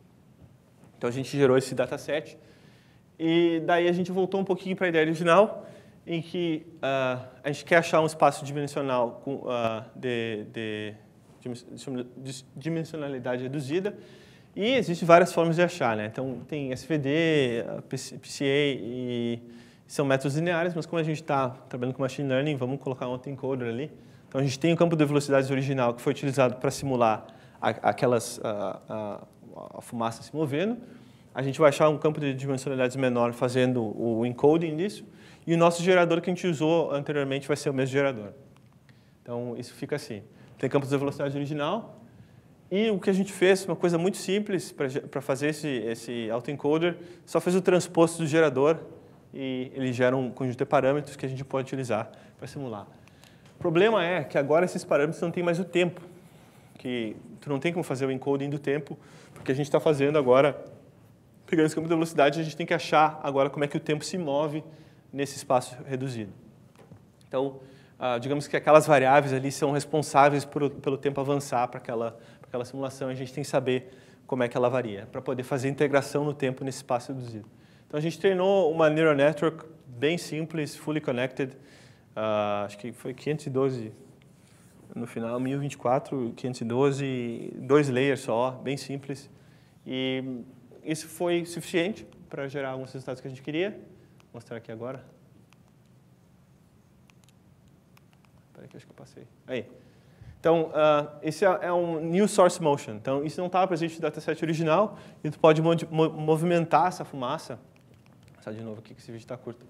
Então, a gente gerou esse dataset. E daí a gente voltou um pouquinho para a ideia original, em que uh, a gente quer achar um espaço dimensional com, uh, de, de dimensionalidade reduzida, e existem várias formas de achar, né? Então, tem SVD, PCA e são métodos lineares, mas como a gente está trabalhando com machine learning, vamos colocar um encoder ali. Então, a gente tem o campo de velocidades original que foi utilizado para simular aquelas a, a, a, fumaça se movendo. A gente vai achar um campo de dimensionalidades menor fazendo o encoding disso. E o nosso gerador que a gente usou anteriormente vai ser o mesmo gerador. Então, isso fica assim. Tem campos de velocidade original, e o que a gente fez, uma coisa muito simples para fazer esse, esse autoencoder, só fez o transposto do gerador e ele gera um conjunto de parâmetros que a gente pode utilizar para simular. O problema é que agora esses parâmetros não têm mais o tempo, que tu não tem como fazer o encoding do tempo, porque a gente está fazendo agora, pegando esse campo de velocidade, a gente tem que achar agora como é que o tempo se move nesse espaço reduzido. Então, ah, digamos que aquelas variáveis ali são responsáveis pelo tempo avançar para aquela Aquela simulação a gente tem que saber como é que ela varia, para poder fazer integração no tempo nesse espaço reduzido. Então a gente treinou uma neural network bem simples, fully connected, uh, acho que foi 512 no final, 1024, 512, dois layers só, bem simples. E isso foi suficiente para gerar alguns resultados que a gente queria. Vou mostrar aqui agora. Espera que acho que eu passei. Aí. Então, uh, esse é, é, um new source motion. Então, isso não estava tá presente no dataset original, e tu pode movimentar essa fumaça. Vou de novo aqui, que esse vídeo está curto.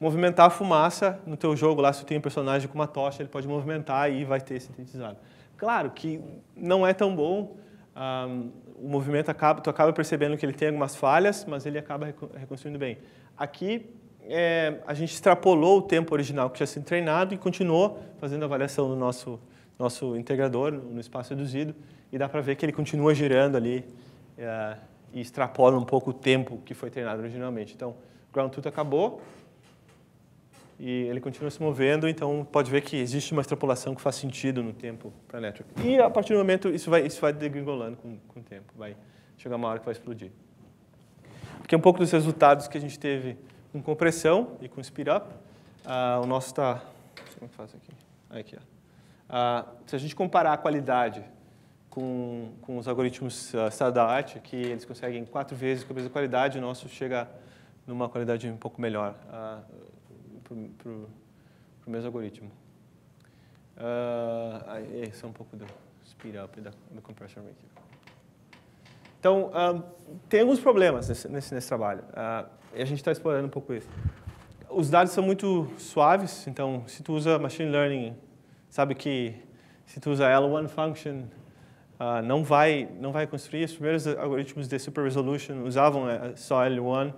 Movimentar a fumaça no teu jogo, lá se tu tem um personagem com uma tocha, ele pode movimentar e vai ter sintetizado. Claro que não é tão bom, um, ah, o movimento acaba, tu acaba percebendo que ele tem algumas falhas, mas ele acaba reconstruindo bem. Aqui, é, a gente extrapolou o tempo original que tinha sido treinado e continuou fazendo a avaliação do nosso nosso integrador no espaço reduzido e dá para ver que ele continua girando ali uh, e extrapola um pouco o tempo que foi treinado originalmente. Então, o ground truth acabou e ele continua se movendo, então pode ver que existe uma extrapolação que faz sentido no tempo para a network. E a partir do momento, isso vai, isso vai degringolando com, com o tempo, vai chegar uma hora que vai explodir. Aqui é um pouco dos resultados que a gente teve com compressão e com speed up. Uh, o nosso está... Como é que faz aqui? Aqui, ó. Ah, se a gente comparar a qualidade com, com os algoritmos uh, ah, estado da arte, que eles conseguem quatro vezes com a mesma qualidade, o nosso chega numa qualidade um pouco melhor ah, para o mesmo algoritmo. Uh, esse é um pouco do speed up da, do compression rate. Então, uh, tem alguns problemas nesse, nesse, nesse trabalho. Uh, e a gente está explorando um pouco isso. Os dados são muito suaves, então, se tu usa machine learning sabe que se tu usar L1 function, uh, não, vai, não vai construir. Os primeiros algoritmos de super resolution usavam eh, só L1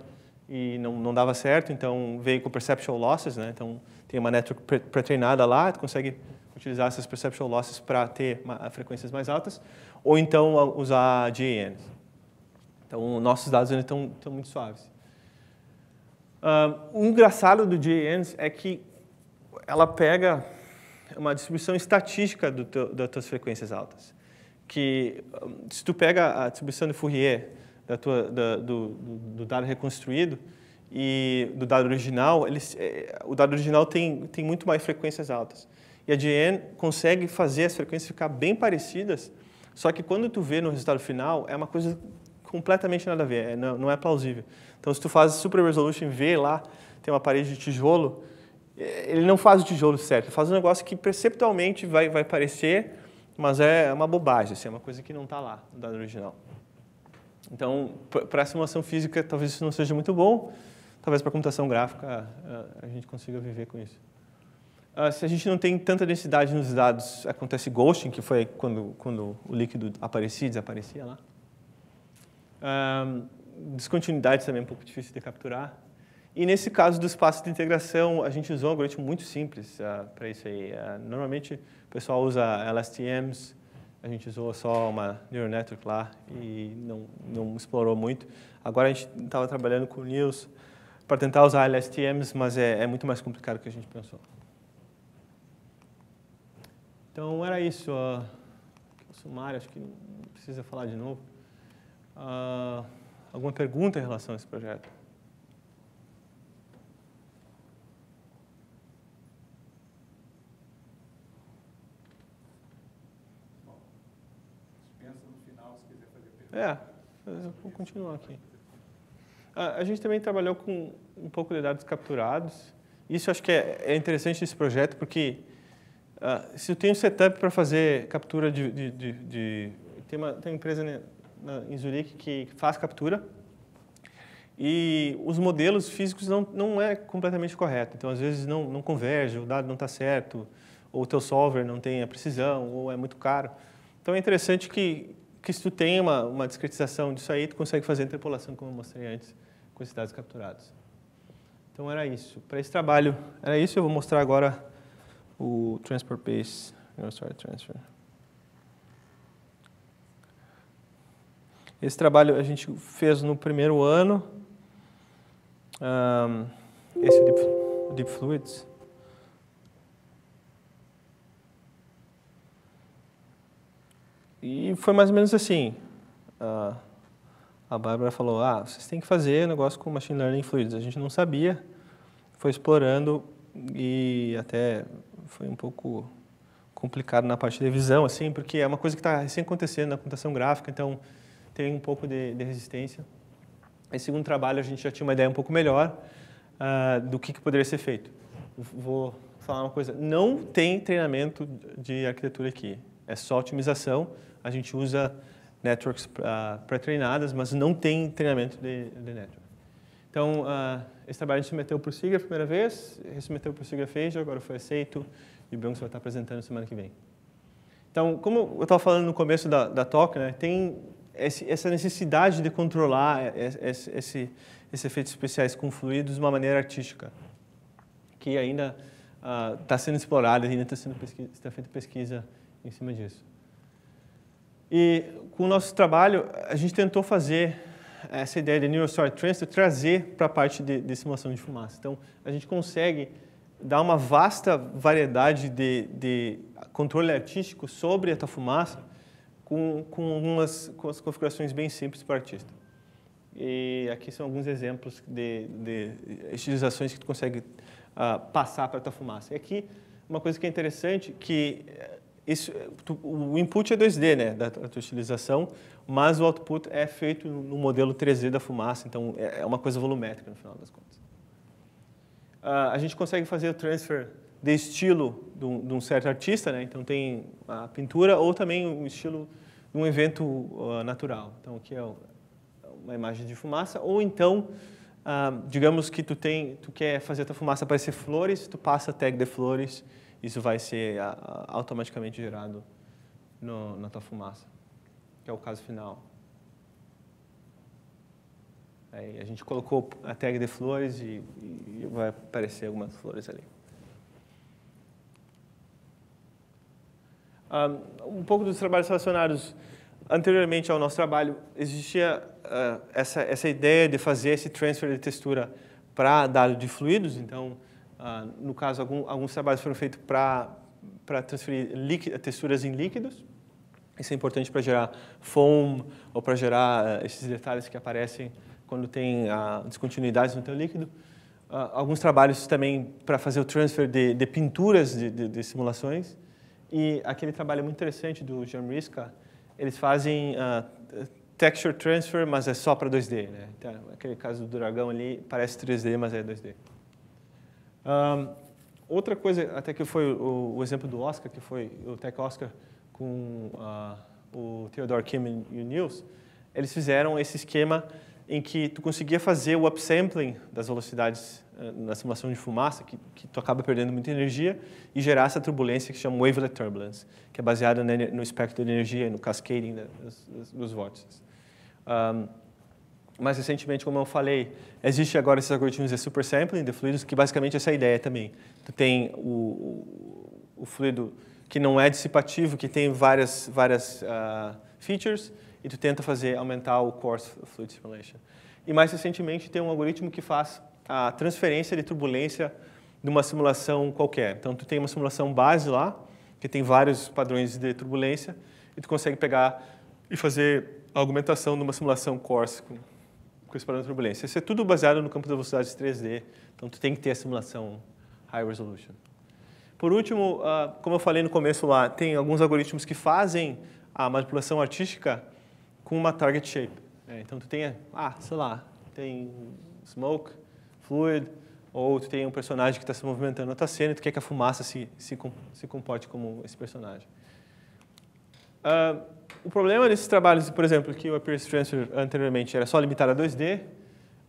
e não, não dava certo, então veio com perceptual losses, né? Então tem uma network pré-treinada lá, tu consegue utilizar essas perceptual losses para ter frequências mais altas, ou então usar GAN. Então nossos dados ainda estão, estão muito suaves. Uh, ah, o engraçado do GAN é que ela pega uma distribuição estatística teu, das tuas frequências altas. Que hum, se tu pega a distribuição de Fourier da tua, da, do, do, dado reconstruído e do dado original, é, o dado original tem, tem muito mais frequências altas. E a GN consegue fazer as frequências ficar bem parecidas, só que quando tu vê no resultado final, é uma coisa completamente nada a ver, é, não, não é plausível. Então, se tu faz Super Resolution e vê lá, tem uma parede de tijolo, ele não faz o tijolo certo, ele faz um negócio que perceptualmente vai, vai parecer, mas é uma bobagem, assim, é uma coisa que não está lá no dado original. Então, para a simulação física, talvez isso não seja muito bom, talvez para a computação gráfica a, gente consiga viver com isso. Ah, se a gente não tem tanta densidade nos dados, acontece ghosting, que foi quando, quando o líquido aparecia e desaparecia lá. Ah, Descontinuidade também é um pouco difícil de capturar. E nesse caso do espaço de integração, a gente usou um algoritmo muito simples uh, ah, para isso aí. Uh, normalmente o pessoal usa LSTMs, a gente usou só uma neural network lá e não, não explorou muito. Agora a gente estava trabalhando com Nils para tentar usar LSTMs, mas é, é muito mais complicado do que a gente pensou. Então era isso. Uh, o sumário, acho que não precisa falar de novo. Uh, alguma pergunta em relação a esse projeto? É, vou continuar aqui. A, ah, a, gente também trabalhou com um pouco de dados capturados. Isso acho que é, é interessante esse projeto, porque uh, se eu tenho um setup para fazer captura de... de, de, de tem, uma, tem uma empresa né, na, em Zurique que faz captura, e os modelos físicos não, não é completamente correto. Então, às vezes, não, não converge, o dado não está certo, ou o teu solver não tem a precisão, ou é muito caro. Então, é interessante que, porque se tu tem uma, uma discretização disso aí, tu consegue fazer a interpolação, como eu mostrei antes, com esses dados capturados. Então era isso. Para esse trabalho, era isso. Eu vou mostrar agora o Transport Base. sorry, transfer. Esse trabalho a gente fez no primeiro ano. Um, esse é o Deep, Deep Fluids. E foi mais ou menos assim. A, a Bárbara falou, ah, vocês têm que fazer negócio com Machine Learning Fluids. A gente não sabia, foi explorando e até foi um pouco complicado na parte de visão, assim, porque é uma coisa que está recém acontecendo na computação gráfica, então tem um pouco de, de, resistência. Esse segundo trabalho a gente já tinha uma ideia um pouco melhor uh, do que, que poderia ser feito. Vou falar uma coisa, não tem treinamento de arquitetura aqui, é só otimização, a gente usa networks uh, ah, pré-treinadas, mas não tem treinamento de, de network. Então, uh, esse trabalho submeteu para o SIGA a primeira vez, submeteu para o SIGA Feijo, agora foi aceito e o Bianco vai estar apresentando semana que vem. Então, como eu estava falando no começo da, da talk, né, tem esse, essa necessidade de controlar esse, esse, esses efeitos especiais com fluidos de uma maneira artística, que ainda está ah, uh, sendo explorada, ainda está sendo pesquisa, tá feita pesquisa em cima disso. E com o nosso trabalho, a gente tentou fazer essa ideia de Neurostory Transfer trazer para a parte de, de, simulação de fumaça. Então, a gente consegue dar uma vasta variedade de, de controle artístico sobre a fumaça com, com algumas com configurações bem simples para o artista. E aqui são alguns exemplos de, de estilizações que tu consegue uh, passar para a tua fumaça. E aqui, uma coisa que é interessante, que isso, eh, tu, o input é 2D, né, da, da tua utilização, mas o output é feito no modelo 3D da fumaça, então é, é uma coisa volumétrica no final das contas. Uh, a gente consegue fazer o transfer de estilo de um, de um, certo artista, né? então tem a pintura ou também o estilo de um evento uh, natural. Então aqui é uma imagem de fumaça ou então, uh, digamos que tu, tem, tu quer fazer a tua fumaça parecer flores, tu passa a tag de flores isso vai ser automaticamente gerado no, na tua fumaça, que é o caso final. Aí a gente colocou a tag de flores e, e vai aparecer algumas flores ali. Ah, um pouco dos trabalhos relacionados anteriormente ao nosso trabalho, existia uh, essa, essa ideia de fazer esse transfer de textura para dado de fluidos, então ah, no caso, algum, alguns trabalhos foram feitos para transferir líquido, texturas em líquidos. Isso é importante para gerar foam ou para gerar eh, esses detalhes que aparecem quando tem ah, descontinuidades no teu líquido. Ah, alguns trabalhos também para fazer o transfer de, de pinturas de, de, de, simulações. E aquele trabalho muito interessante do John Riska, eles fazem ah, texture transfer, mas é só para 2D. Né? Então, aquele caso do dragão ali parece 3D, mas é 2D. Um, outra coisa, até que foi o, o, exemplo do Oscar, que foi o Tech Oscar com uh, o Theodore Kim e o Niels, eles fizeram esse esquema em que tu conseguia fazer o upsampling das velocidades uh, na simulação de fumaça, que, que, tu acaba perdendo muita energia, e gerar essa turbulência que se chama wavelet turbulence, que é baseada né, no espectro de energia e no cascading das, das, dos vórtices. Um, mais recentemente, como eu falei, existe agora esses algoritmos de super sampling de fluidos, que basicamente é essa ideia também. Tu tem o, o, o fluido que não é dissipativo, que tem várias, várias uh, features, e tu tenta fazer aumentar o coarse fluid simulation. E mais recentemente tem um algoritmo que faz a transferência de turbulência de uma simulação qualquer. Então tu tem uma simulação base lá, que tem vários padrões de turbulência, e tu consegue pegar e fazer a augmentação de uma simulação coarse com com esse parâmetro de turbulência. Isso é tudo baseado no campo de velocidades 3D, então tu tem que ter a simulação high resolution. Por último, ah, como eu falei no começo lá, tem alguns algoritmos que fazem a manipulação artística com uma target shape. É, então tu tem, ah, sei lá, tem smoke, fluid, ou tu tem um personagem que está se movimentando na tua cena e tu quer que a fumaça se, se, se comporte como esse personagem. Uh, o problema desses trabalhos, por exemplo, que o Appearance Transfer anteriormente era só limitado a 2D,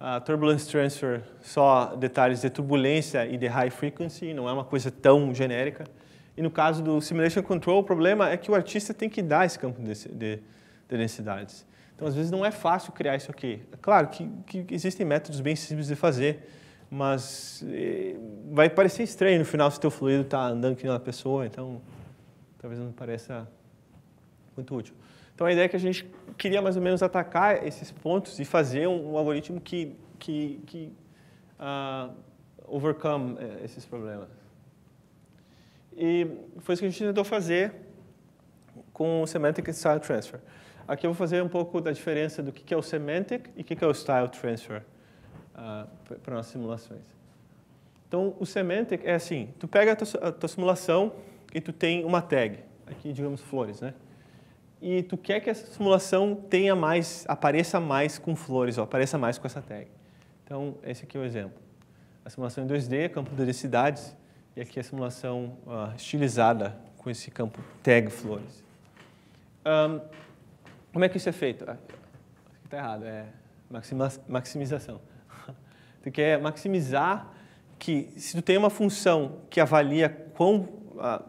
a Turbulence Transfer só detalhes de turbulência e de high frequency, não é uma coisa tão genérica. E no caso do Simulation Control, o problema é que o artista tem que dar esse campo de, de, de densidades. Então, às vezes, não é fácil criar isso aqui. É claro que, que existem métodos bem simples de fazer, mas eh, vai parecer estranho no final se teu fluido está andando que nem uma pessoa, então talvez não pareça muito útil. Então a ideia é que a gente queria mais ou menos atacar esses pontos e fazer um, um algoritmo que, que, que uh, overcome é, esses problemas. E foi isso que a gente tentou fazer com o Semantic Style Transfer. Aqui eu vou fazer um pouco da diferença do que é o Semantic e o que é o Style Transfer uh, para nossas simulações. Então, o Semantic é assim, tu pega a tua, a tua simulação e tu tem uma tag, aqui digamos flores, né? e tu quer que essa simulação tenha mais, apareça mais com flores, ó, apareça mais com essa tag. Então, esse aqui é o exemplo. A simulação em 2D, campo de densidades, e aqui a simulação uh, estilizada com esse campo tag flores. Um, como é que isso é feito? Ah, está errado, é maximização. tu quer maximizar que se tu tem uma função que avalia quão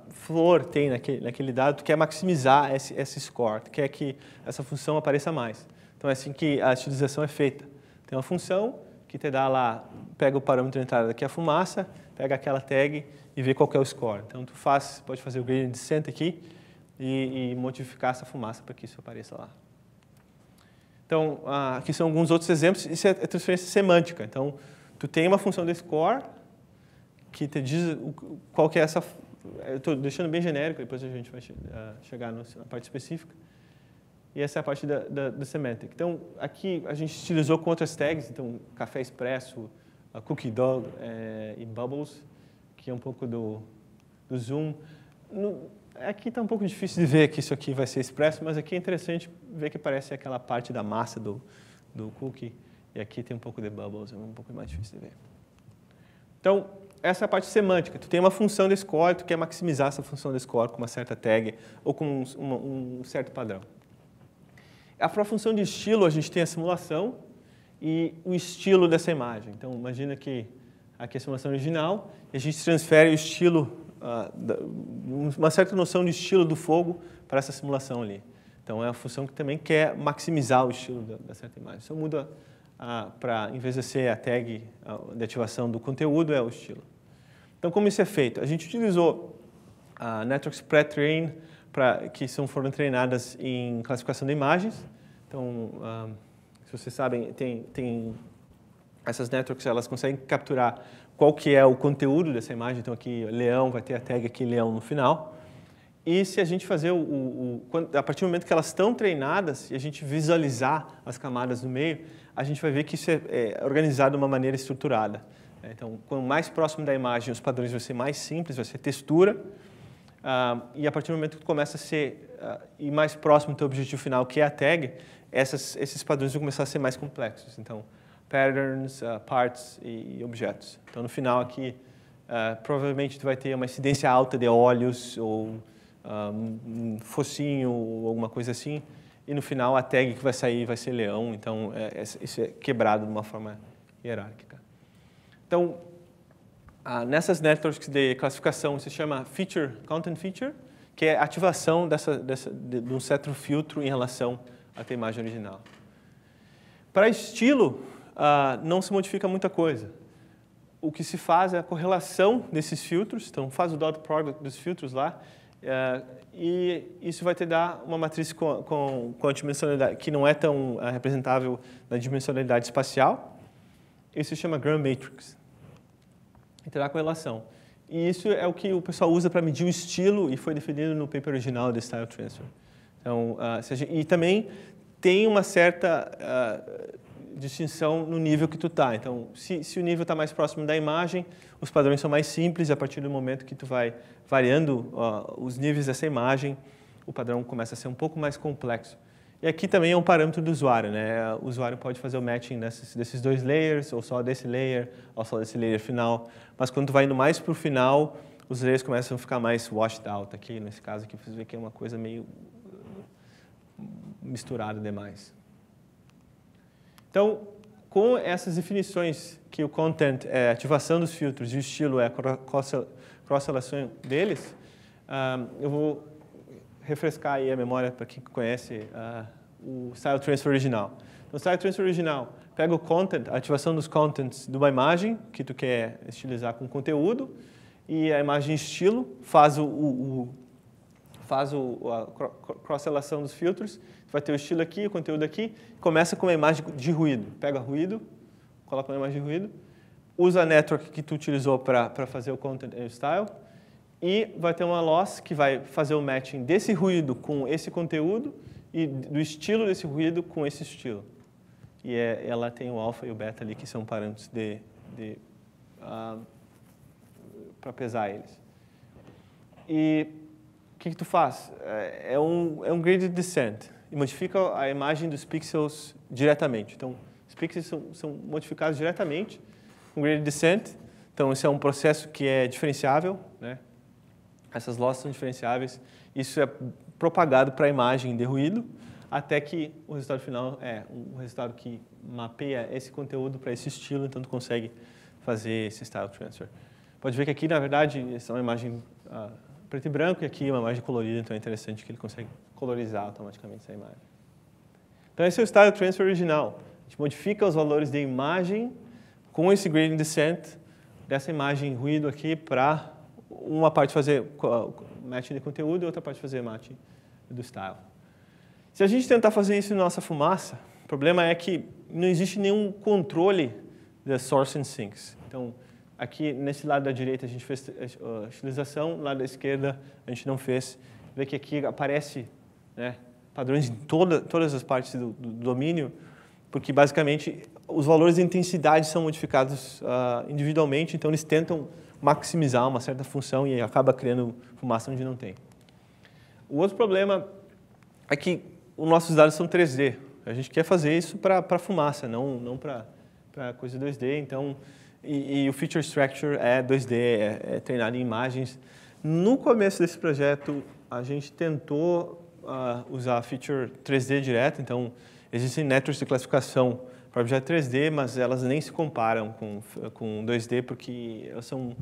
flor tem naquele, naquele dado, tu quer maximizar esse, esse score, tu quer que essa função apareça mais. Então é assim que a estilização é feita. Tem uma função que te dá lá, pega o parâmetro de entrada a fumaça, pega aquela tag e vê qual é o score. Então tu faz, pode fazer o gradient descent aqui e, e modificar essa fumaça para que isso apareça lá. Então, aqui são alguns outros exemplos. Isso é, é transferência semântica. Então, tu tem uma função de score que te diz qual que é essa, eu estou deixando bem genérico, depois a gente vai ah, chegar na parte específica. E essa é a parte da, da, da semantic. Então, aqui a gente utilizou com outras tags, então, café expresso, ah, cookie dog é, e bubbles, que é um pouco do, do zoom. No, aqui está um pouco difícil de ver que isso aqui vai ser expresso, mas aqui é interessante ver que parece aquela parte da massa do, do cookie. E aqui tem um pouco de bubbles, é um pouco mais difícil de ver. Então, essa é a parte semântica. Tu tem uma função desse score, tu quer maximizar essa função desse score com uma certa tag ou com um, um certo padrão. Para a função de estilo, a gente tem a simulação e o estilo dessa imagem. Então, imagina que aqui é a simulação original e a gente transfere o estilo, ah, uma certa noção de estilo do fogo para essa simulação ali. Então, é a função que também quer maximizar o estilo da, certa imagem. eu muda ah, para, em vez de ser a tag ah, de ativação do conteúdo, é o estilo. Então, como isso é feito? A gente utilizou a networks pré-trained, que são, foram treinadas em classificação de imagens. Então, se vocês sabem, tem, tem essas networks, elas conseguem capturar qual que é o conteúdo dessa imagem. Então, aqui, leão, vai ter a tag aqui, leão, no final. E se a gente fazer o, o, o, a partir do momento que elas estão treinadas e a gente visualizar as camadas no meio, a gente vai ver que isso é, é organizado de uma maneira estruturada. É, então, quanto mais próximo da imagem, os padrões vão ser mais simples, vai ser textura. Ah, e a partir do momento que tu começa a ser ah, e mais próximo do teu objetivo final, que é a tag, essas, esses padrões vão começar a ser mais complexos. Então, patterns, uh, parts e, e, objetos. Então, no final aqui, uh, provavelmente tu vai ter uma incidência alta de olhos ou ah, um, um focinho ou alguma coisa assim. E no final, a tag que vai sair vai ser leão. Então, é, é, isso é quebrado de uma forma hierárquica. Então, ah, nessas networks de classificação se chama feature, content feature, que é ativação dessa, dessa, de, de um certo filtro em relação à tua imagem original. Para estilo, ah, não se modifica muita coisa. O que se faz é a correlação desses filtros, então faz o dot product dos filtros lá, eh, e isso vai te dar uma matriz com, com, com a dimensionalidade, que não é tão eh, representável na dimensionalidade espacial. Isso se chama Gram Matrix terá correlação. E isso é o que o pessoal usa para medir o estilo e foi definido no paper original de Style Transfer. Então, uh, ah, seja, e também tem uma certa uh, distinção no nível que tu tá. Então, se, se o nível está mais próximo da imagem, os padrões são mais simples. A partir do momento que tu vai variando uh, os níveis dessa imagem, o padrão começa a ser um pouco mais complexo. E aqui também é um parâmetro do usuário, né? O usuário pode fazer o matching desses, desses dois layers, ou só desse layer, ou só desse layer final mas quando tu vai indo mais para o final, os layers começam a ficar mais washed out aqui, nesse caso aqui, vocês veem que é uma coisa meio uh, misturada demais. Então, com essas definições que o content é ativação dos filtros e o estilo é a cross-relação deles, uh, eu vou refrescar aí a memória para quem conhece uh, o Style Transfer original. No então, Style Transfer original, pega o content, a ativação dos contents de uma imagem que tu quer estilizar com conteúdo e a imagem estilo faz o, o faz o, a cross-relação dos filtros, vai ter o estilo aqui, o conteúdo aqui, começa com uma imagem de ruído, pega ruído, coloca uma imagem de ruído, usa a network que tu utilizou para fazer o content and style e vai ter uma loss que vai fazer o matching desse ruído com esse conteúdo e do estilo desse ruído com esse estilo e é, ela tem o alfa e o beta ali que são parâmetros de, de uh, ah, para pesar eles. E o que, que, tu faz? É, é um, é um gradient descent e modifica a imagem dos pixels diretamente. Então, os pixels são, são modificados diretamente com um gradient descent. Então, isso é um processo que é diferenciável, né? Essas losses são diferenciáveis. Isso é propagado para a imagem de ruído até que o resultado final é um resultado que mapeia esse conteúdo para esse estilo, então tu consegue fazer esse style transfer. Pode ver que aqui, na verdade, essa é uma imagem ah, preto e branco e aqui uma imagem colorida, então é interessante que ele consegue colorizar automaticamente essa imagem. Então esse é o style transfer original. A gente modifica os valores da imagem com esse gradient descent dessa imagem ruído aqui para uma parte fazer match de conteúdo e outra parte fazer match do style. Se a gente tentar fazer isso na nossa fumaça, o problema é que não existe nenhum controle da source and sinks. Então, aqui nesse lado da direita a gente fez eh, a utilização, lado da esquerda a gente não fez. Vê que aqui aparece né, padrões em toda, todas as partes do, do, domínio, porque basicamente os valores de intensidade são modificados uh, individualmente, então eles tentam maximizar uma certa função e acaba criando fumaça onde não tem. O outro problema é que os nossos dados são 3D. A gente quer fazer isso para fumaça, não, não para coisa 2D. Então, e, e, o Feature Structure é 2D, é, é treinado em imagens. No começo desse projeto, a gente tentou uh, usar a feature 3D direto, então existem networks de classificação para objeto 3D, mas elas nem se comparam com, com 2D porque elas são,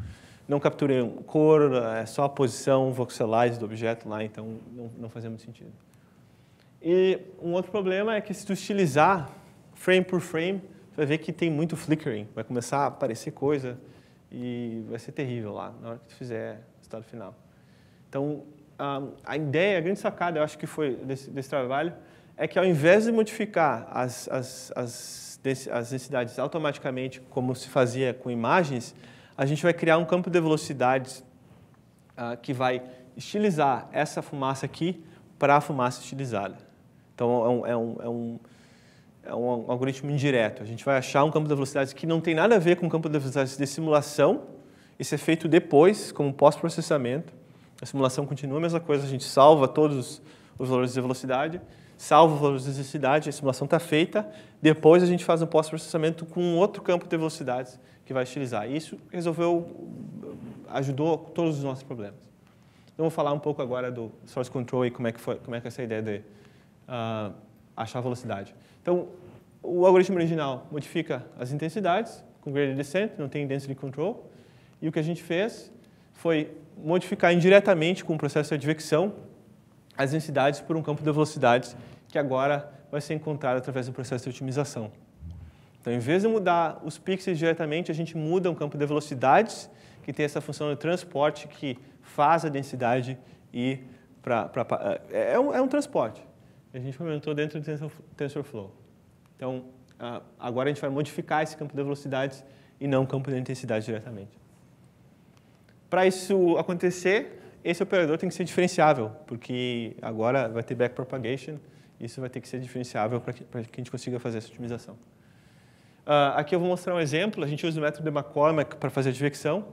não capturam cor, é só a posição voxelized do objeto lá, então não, não faz muito sentido. E um outro problema é que se tu estilizar frame por frame, você vai ver que tem muito flickering, vai começar a aparecer coisa e vai ser terrível lá na hora que tu fizer o resultado final. Então, a ideia, a grande sacada, eu acho que foi desse, desse trabalho, é que ao invés de modificar as, as, as, as densidades automaticamente, como se fazia com imagens, a gente vai criar um campo de velocidades uh, que vai estilizar essa fumaça aqui para a fumaça estilizada. Então, é um, é um, é um, é um algoritmo indireto. A gente vai achar um campo de velocidades que não tem nada a ver com o campo de velocidades de simulação. Isso é feito depois, como pós-processamento. A simulação continua a mesma coisa, a gente salva todos os valores de velocidade, salva os valores de velocidade, a simulação está feita. Depois a gente faz um pós-processamento com outro campo de velocidades que vai utilizar. E isso resolveu, ajudou todos os nossos problemas. Então, vou falar um pouco agora do source control e como é que, foi, como é que é essa ideia de uh, achar a velocidade. Então, o algoritmo original modifica as intensidades com gradient descent, não tem density control, e o que a gente fez foi modificar indiretamente com o processo de advecção as densidades por um campo de velocidades que agora vai ser encontrado através do processo de otimização. Então, em vez de mudar os pixels diretamente, a gente muda um campo de velocidades que tem essa função de transporte que faz a densidade ir para é, é, um, é um transporte a gente implementou dentro do TensorFlow. Então, agora a gente vai modificar esse campo de velocidades e não o campo de intensidade diretamente. Para isso acontecer, esse operador tem que ser diferenciável, porque agora vai ter backpropagation, isso vai ter que ser diferenciável para que, a gente consiga fazer essa otimização. Uh, aqui eu vou mostrar um exemplo, a gente usa o método de McCormack para fazer a diversão,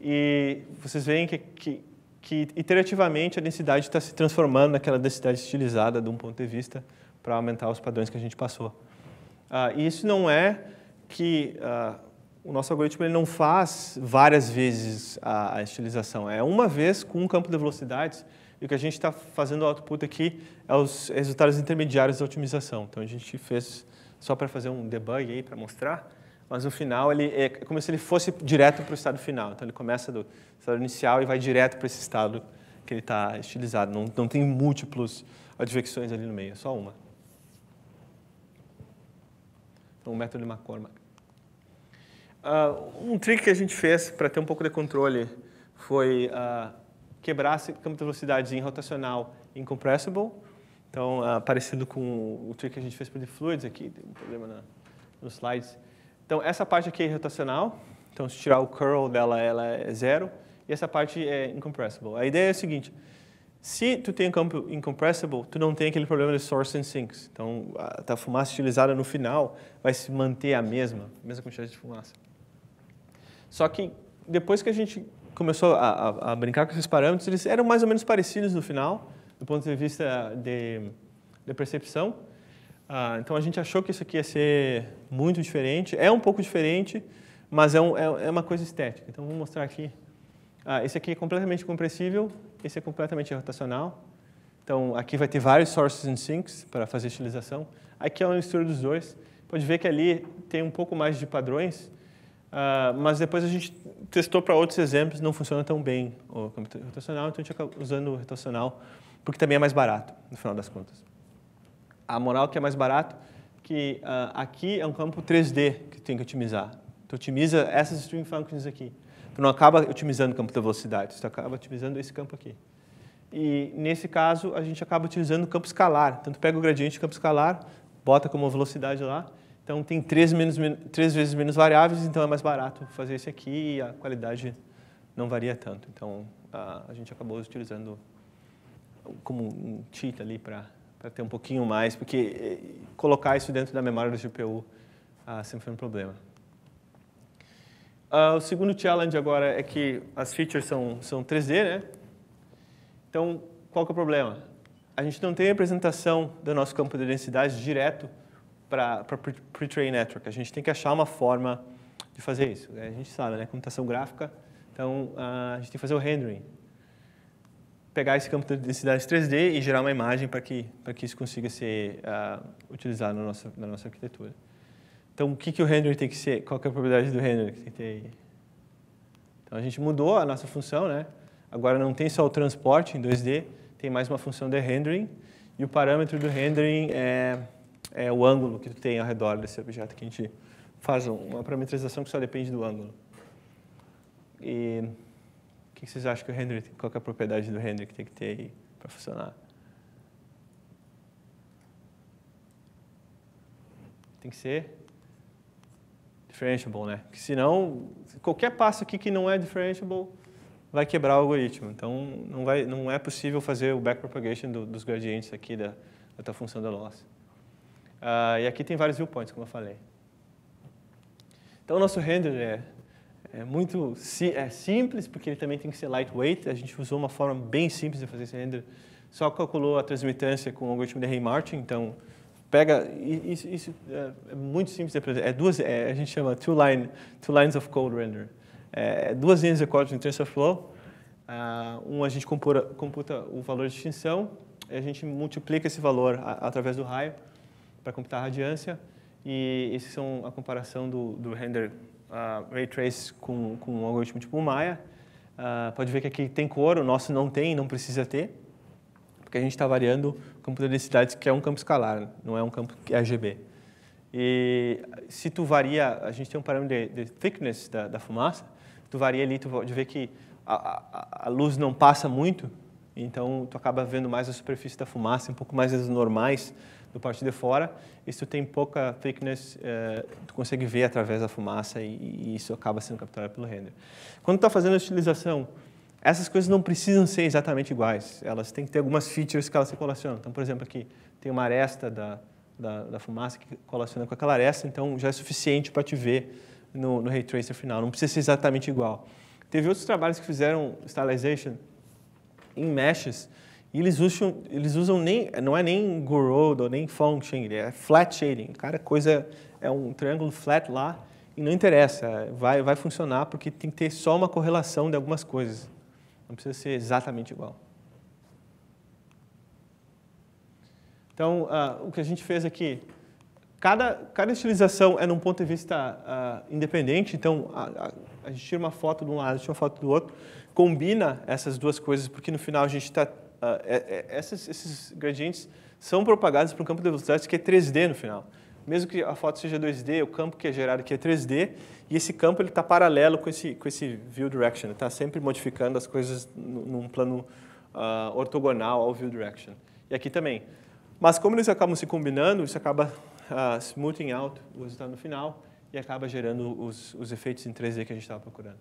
e vocês veem que, que que iterativamente a densidade está se transformando naquela densidade estilizada de um ponto de vista para aumentar os padrões que a gente passou. Ah, e isso não é que ah, o nosso algoritmo ele não faz várias vezes a, a, estilização, é uma vez com um campo de velocidades e o que a gente está fazendo o output aqui é os resultados intermediários da otimização. Então a gente fez, só para fazer um debug aí, para mostrar, mas no final ele é como se ele fosse direto para o estado final. Então ele começa do estado inicial e vai direto para esse estado que ele está estilizado. Não, não tem múltiplos advecções ali no meio, é só uma. Então, o método de McCormack. Uh, um trick que a gente fez para ter um pouco de controle foi uh, quebrar esse campo de velocidade em rotacional em compressible. Então, uh, parecido com o trick que a gente fez para o de fluids aqui, tem um problema na, nos slides. Então, essa parte aqui é rotacional. Então, se tirar o curl dela, ela é zero. E essa parte é incompressible. A ideia é a seguinte. Se tu tem um campo incompressible, tu não tem aquele problema de source and sinks. Então, a, tá a fumaça utilizada no final vai se manter a mesma, a mesma quantidade de fumaça. Só que depois que a gente começou a, a, a, brincar com esses parâmetros, eles eram mais ou menos parecidos no final, do ponto de vista de, de percepção. Ah, então a gente achou que isso aqui ia ser muito diferente. É um pouco diferente, mas é, um, é, é uma coisa estética. Então vou mostrar aqui. Ah, esse aqui é completamente compressível, esse é completamente rotacional. Então aqui vai ter vários sources and sinks para fazer estilização. Aqui é uma mistura dos dois. Pode ver que ali tem um pouco mais de padrões, ah, mas depois a gente testou para outros exemplos, não funciona tão bem o rotacional, então a gente acaba usando o rotacional, porque também é mais barato, no final das contas a moral que é mais barato, que uh, aqui é um campo 3D que tem que otimizar. Tu otimiza essas stream functions aqui. Tu não acaba otimizando o campo da velocidade, tu acaba otimizando esse campo aqui. E nesse caso, a gente acaba utilizando o campo escalar. Então, tu pega o gradiente de campo escalar, bota como velocidade lá. Então, tem três, menos, três vezes menos variáveis, então é mais barato fazer esse aqui e a qualidade não varia tanto. Então, a, ah, a gente acabou utilizando como um cheat ali para para ter um pouquinho mais, porque eh, colocar isso dentro da memória do GPU ah, sempre foi um problema. Ah, o segundo challenge agora é que as features são, são 3D, né? Então, qual que é o problema? A gente não tem representação do nosso campo de densidade direto para pre-train network. A gente tem que achar uma forma de fazer isso. A gente sabe, né? Computação gráfica. Então, ah, a gente tem que fazer o rendering pegar esse campo de densidades 3D e gerar uma imagem para que, para que isso consiga ser uh, utilizado na nossa, na nossa arquitetura. Então, o que, que o rendering tem que ser? Qual que é a propriedade do rendering que tem que ter aí? Então, a gente mudou a nossa função, né? Agora não tem só o transporte em 2D, tem mais uma função de rendering, e o parâmetro do rendering é, é o ângulo que tu tem ao redor desse objeto que a gente faz uma parametrização que só depende do ângulo. E que vocês acham que o tem qual é a propriedade do render que tem que ter aí para funcionar? Tem que ser differentiable, né? Porque senão, qualquer passo aqui que não é differentiable vai quebrar o algoritmo. Então, não, vai, não é possível fazer o backpropagation do, dos gradientes aqui da, da tua função da loss. Uh, e aqui tem vários viewpoints, como eu falei. Então, o nosso render é é muito si é simples, porque ele também tem que ser lightweight. A gente usou uma forma bem simples de fazer esse render. Só calculou a transmitância com o algoritmo de Ray-Martin, então pega isso, isso é, é, muito simples de apresentar. É duas, é, a gente chama two line, two lines of code render. É, é duas linhas de código em TensorFlow. Uh, ah, um a gente compura, computa o valor de extinção, e a gente multiplica esse valor a, através do raio para computar a radiância. E esses são a comparação do, do render uh, Ray Trace com, com um algoritmo tipo Maya. Uh, pode ver que aqui tem cor, o nosso não tem, não precisa ter, porque a gente está variando o campo de densidades, que é um campo escalar, não é um campo RGB. É e se tu varia, a gente tem um parâmetro de, de thickness da, da, fumaça, tu varia ali, tu pode ver que a, a, a luz não passa muito, então tu acaba vendo mais a superfície da fumaça, um pouco mais as normais, do parte de fora, isso tem pouca thickness, é, eh, tu consegue ver através da fumaça e, e isso acaba sendo capturado pelo render. Quando tu está fazendo a estilização, essas coisas não precisam ser exatamente iguais, elas têm que ter algumas features que elas se colacionam. Então, por exemplo, aqui tem uma aresta da, da, da fumaça que colaciona com aquela aresta, então já é suficiente para te ver no, no Ray Tracer final, não precisa ser exatamente igual. Teve outros trabalhos que fizeram stylization em meshes, e eles usam, eles usam nem, não é nem Gorodo, nem Fong é flat shading. Cara, coisa é um triângulo flat lá e não interessa, vai, vai funcionar porque tem que ter só uma correlação de algumas coisas. Não precisa ser exatamente igual. Então, uh, o que a gente fez aqui, cada, cada estilização é num ponto de vista uh, independente, então a, a, a gente tira uma foto de um lado, tira uma foto do outro, combina essas duas coisas, porque no final a gente está ah, é, é, esses, esses gradientes são propagados para um campo de velocidade que é 3D no final. Mesmo que a foto seja 2D, o campo que é gerado aqui é 3D, e esse campo está paralelo com esse, com esse view direction, está sempre modificando as coisas num plano uh, ortogonal ao view direction. E aqui também. Mas como eles acabam se combinando, isso acaba uh, smoothing out o resultado no final e acaba gerando os, os efeitos em 3D que a gente estava procurando.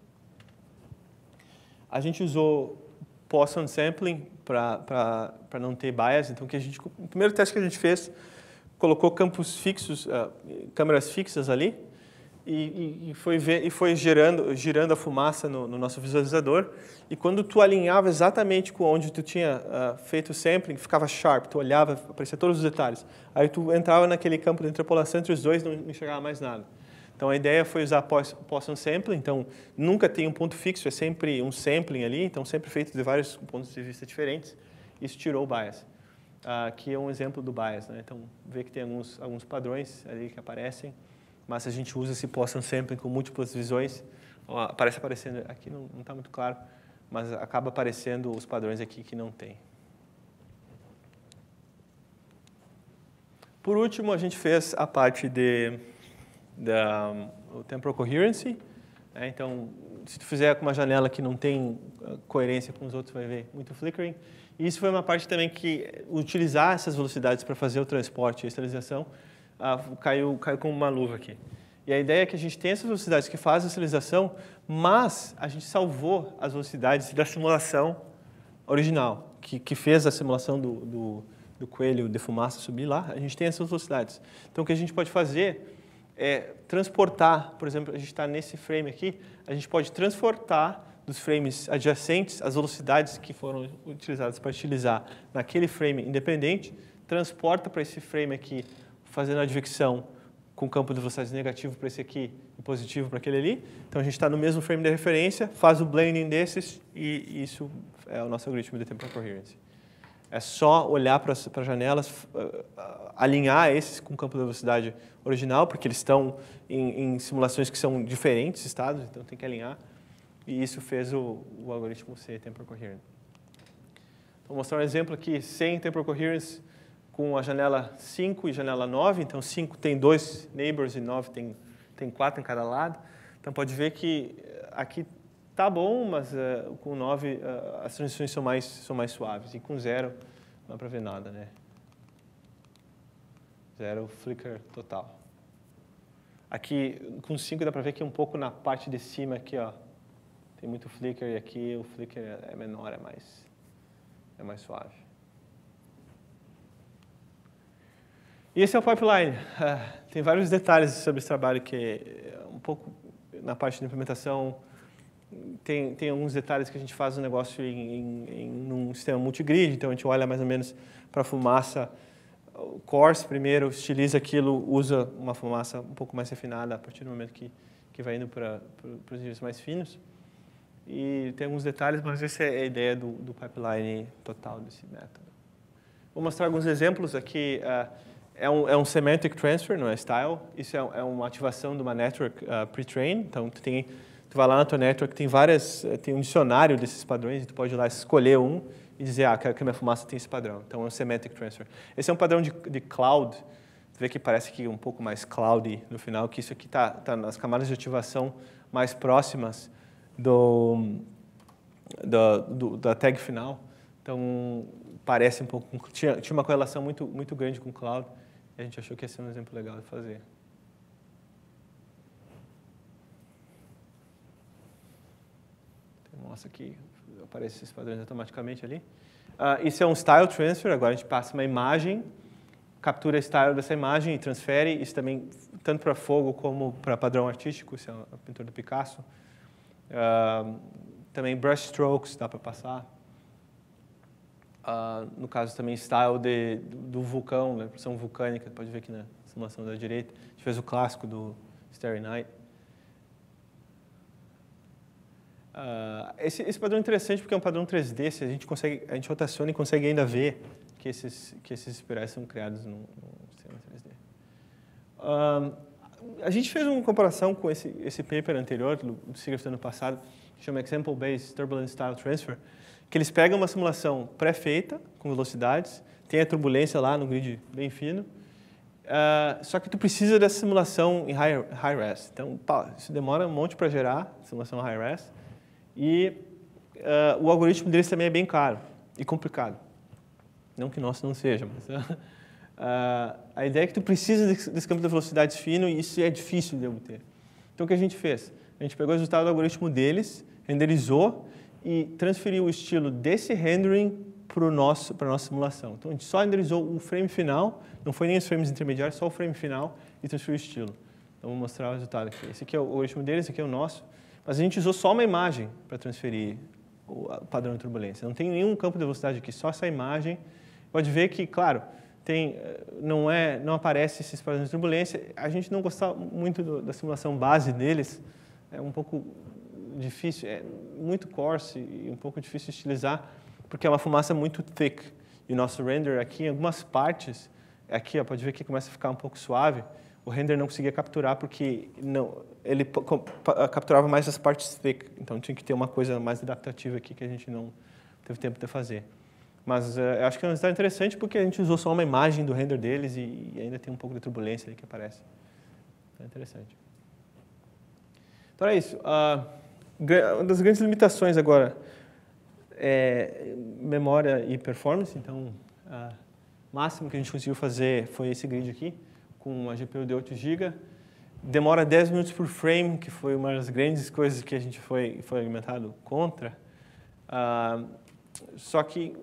A gente usou Poisson Sampling para não ter bias. Então, que a gente, o primeiro teste que a gente fez, colocou campos fixos, uh, câmeras fixas ali, e, e, foi, ver, e foi gerando, girando a fumaça no, no, nosso visualizador. E quando tu alinhava exatamente com onde tu tinha uh, feito o sampling, ficava sharp, tu olhava, aparecia todos os detalhes. Aí tu entrava naquele campo de interpolação entre os dois não, não mais nada. Então a ideia foi usar Poisson sampling, então nunca tem um ponto fixo, é sempre um sampling ali, então sempre feito de vários pontos de vista diferentes. Isso tirou o bias, ah, Aqui que é um exemplo do bias. Né? Então vê que tem alguns, alguns padrões ali que aparecem, mas a gente usa esse Poisson sampling com múltiplas visões, aparece parece aparecendo, aqui não está muito claro, mas acaba aparecendo os padrões aqui que não tem. Por último, a gente fez a parte de da um, temporal coherency. Né? Então, se tu fizer com uma janela que não tem ah, coerência com os outros, vai ver muito flickering. E isso foi uma parte também que eh, utilizar essas velocidades para fazer o transporte e a estabilização ah, caiu, caiu como uma luva aqui. E a ideia é que a gente tem essas velocidades que fazem a estabilização, mas a gente salvou as velocidades da simulação original, que, que fez a simulação do, do, do coelho de fumaça subir lá. A gente tem essas velocidades. Então, o que a gente pode fazer é, transportar, por exemplo, a gente está nesse frame aqui, a gente pode transportar dos frames adjacentes as velocidades que foram utilizadas para utilizar naquele frame independente, transporta para esse frame aqui, fazendo a advecção com campo de velocidade negativo para esse aqui e positivo para aquele ali. Então a gente está no mesmo frame de referência, faz o blending desses e isso é o nosso algoritmo de temporal coherence. É só olhar para as janelas, ah, ah, alinhar esses com o campo de velocidade original, porque eles estão em, em, simulações que são diferentes estados, então tem que alinhar. E isso fez o, o algoritmo ser temporal coherent. Vou mostrar um exemplo aqui sem temporal coherence com a janela 5 e janela 9. Então, 5 tem dois neighbors e 9 tem, tem quatro em cada lado. Então, pode ver que aqui tá bom, mas uh, com 9 uh, eh, as transições são mais, são mais suaves. E com 0 não dá para ver nada, né? Zero flicker total. Aqui com 5 dá para ver que é um pouco na parte de cima aqui, ó. Tem muito flicker e aqui o flicker é menor, é mais, é mais suave. E esse é o pipeline. Uh, tem vários detalhes sobre esse trabalho que é um pouco na parte de implementação tem, tem alguns detalhes que a gente faz o negócio em, em, em um sistema multigrid, então a gente olha mais ou menos para a fumaça o coarse primeiro, estiliza aquilo, usa uma fumaça um pouco mais refinada a partir do momento que, que vai indo para os níveis mais finos. E tem alguns detalhes, mas essa é a ideia do, do pipeline total desse método. Vou mostrar alguns exemplos aqui. Uh, é, um, é um semantic transfer, não é style. Isso é, é uma ativação de uma network uh, pre-trained. Então, tem tu vai lá na tua network, tem várias, eh, tem um dicionário desses padrões, tu pode ir lá escolher um e dizer, ah, quero que a minha fumaça tem esse padrão. Então, é um semantic transfer. Esse é um padrão de, de cloud, tu vê que parece que é um pouco mais cloudy no final, que isso aqui está tá nas camadas de ativação mais próximas do, do, do, da tag final. Então, parece um pouco, tinha, tinha uma correlação muito, muito grande com cloud, e a gente achou que ia ser um exemplo legal de fazer. mostra aqui, aparece esses padrões automaticamente ali. Uh, isso é um style transfer, agora a gente passa uma imagem, captura style dessa imagem e transfere, isso também tanto para fogo como para padrão artístico, isso é a pintura do Picasso. Uh, também brush strokes dá para passar. Uh, no caso também style de, do vulcão, né, pressão vulcânica, pode ver aqui na simulação da direita. A gente fez o clássico do Starry Night. Uh, esse, esse, padrão é interessante porque é um padrão 3D, se a gente consegue, a gente rotaciona e consegue ainda ver que esses, que esses espirais são criados no, no sistema 3D. Uh, ah, a gente fez uma comparação com esse, esse paper anterior, do SIGRIF ano passado, que chama Example Based Turbulence Style Transfer, que eles pegam uma simulação pré-feita, com velocidades, tem a turbulência lá no grid bem fino, uh, só que tu precisa dessa simulação em high, high res. Então, pá, isso demora um monte para gerar, simulação high res. E uh, o algoritmo deles também é bem caro e complicado. Não que nosso não seja, mas... Uh, a ideia é que tu precisa desse, desse campo de velocidades fino e isso é difícil de obter. Então, o que a gente fez? A gente pegou o resultado do algoritmo deles, renderizou e transferiu o estilo desse rendering para nosso, a nossa simulação. Então, a gente só renderizou o frame final, não foi nem os frames intermediários, só o frame final e transferiu o estilo. Então, vou mostrar o resultado aqui. Esse aqui é o algoritmo deles, esse aqui é o nosso mas a gente usou só uma imagem para transferir o padrão de turbulência. Não tem nenhum campo de velocidade aqui, só essa imagem. Pode ver que, claro, tem, eh, não, é, não aparece esses padrões de turbulência. A gente não gostar muito do, da simulação base deles, é um pouco difícil, é muito coarse e um pouco difícil de estilizar, porque é uma fumaça muito thick. E o nosso render aqui, em algumas partes, é aqui ó, pode ver que começa a ficar um pouco suave, o render não conseguia capturar porque não, ele ah, capturava mais as partes thick, então tinha que ter uma coisa mais adaptativa aqui que a gente não teve tempo de fazer. Mas uh, acho que é um resultado interessante porque a gente usou só uma imagem do render deles e, e ainda tem um pouco de turbulência ali que aparece. Então, é interessante. Então é isso. Uh, uma das grandes limitações agora é memória e performance. Então, o uh, máximo que a gente conseguiu fazer foi esse grid aqui com uma GPU de 8 GB, demora 10 minutos por frame, que foi uma das grandes coisas que a gente foi, foi argumentado contra. Ah, só que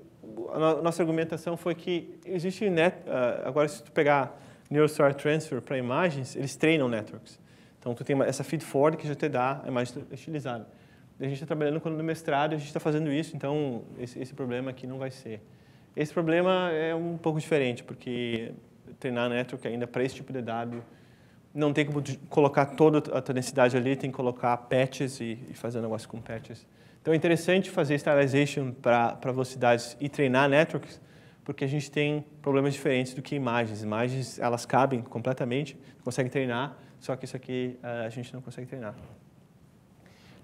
a nossa argumentação foi que existe, net, ah, agora se tu pegar neural Neurostar Transfer para imagens, eles treinam networks. Então, tu tem essa feed forward que já te dá a imagem estilizada. A gente está trabalhando quando no mestrado, a gente está fazendo isso, então esse, esse problema aqui não vai ser. Esse problema é um pouco diferente, porque treinar network ainda para esse tipo de dado. Não tem como colocar toda a tonicidade ali, tem que colocar patches e, e fazer negócio com patches. Então é interessante fazer stylization para velocidades e treinar networks, porque a gente tem problemas diferentes do que imagens. Imagens, elas cabem completamente, consegue treinar, só que isso aqui eh, a gente não consegue treinar.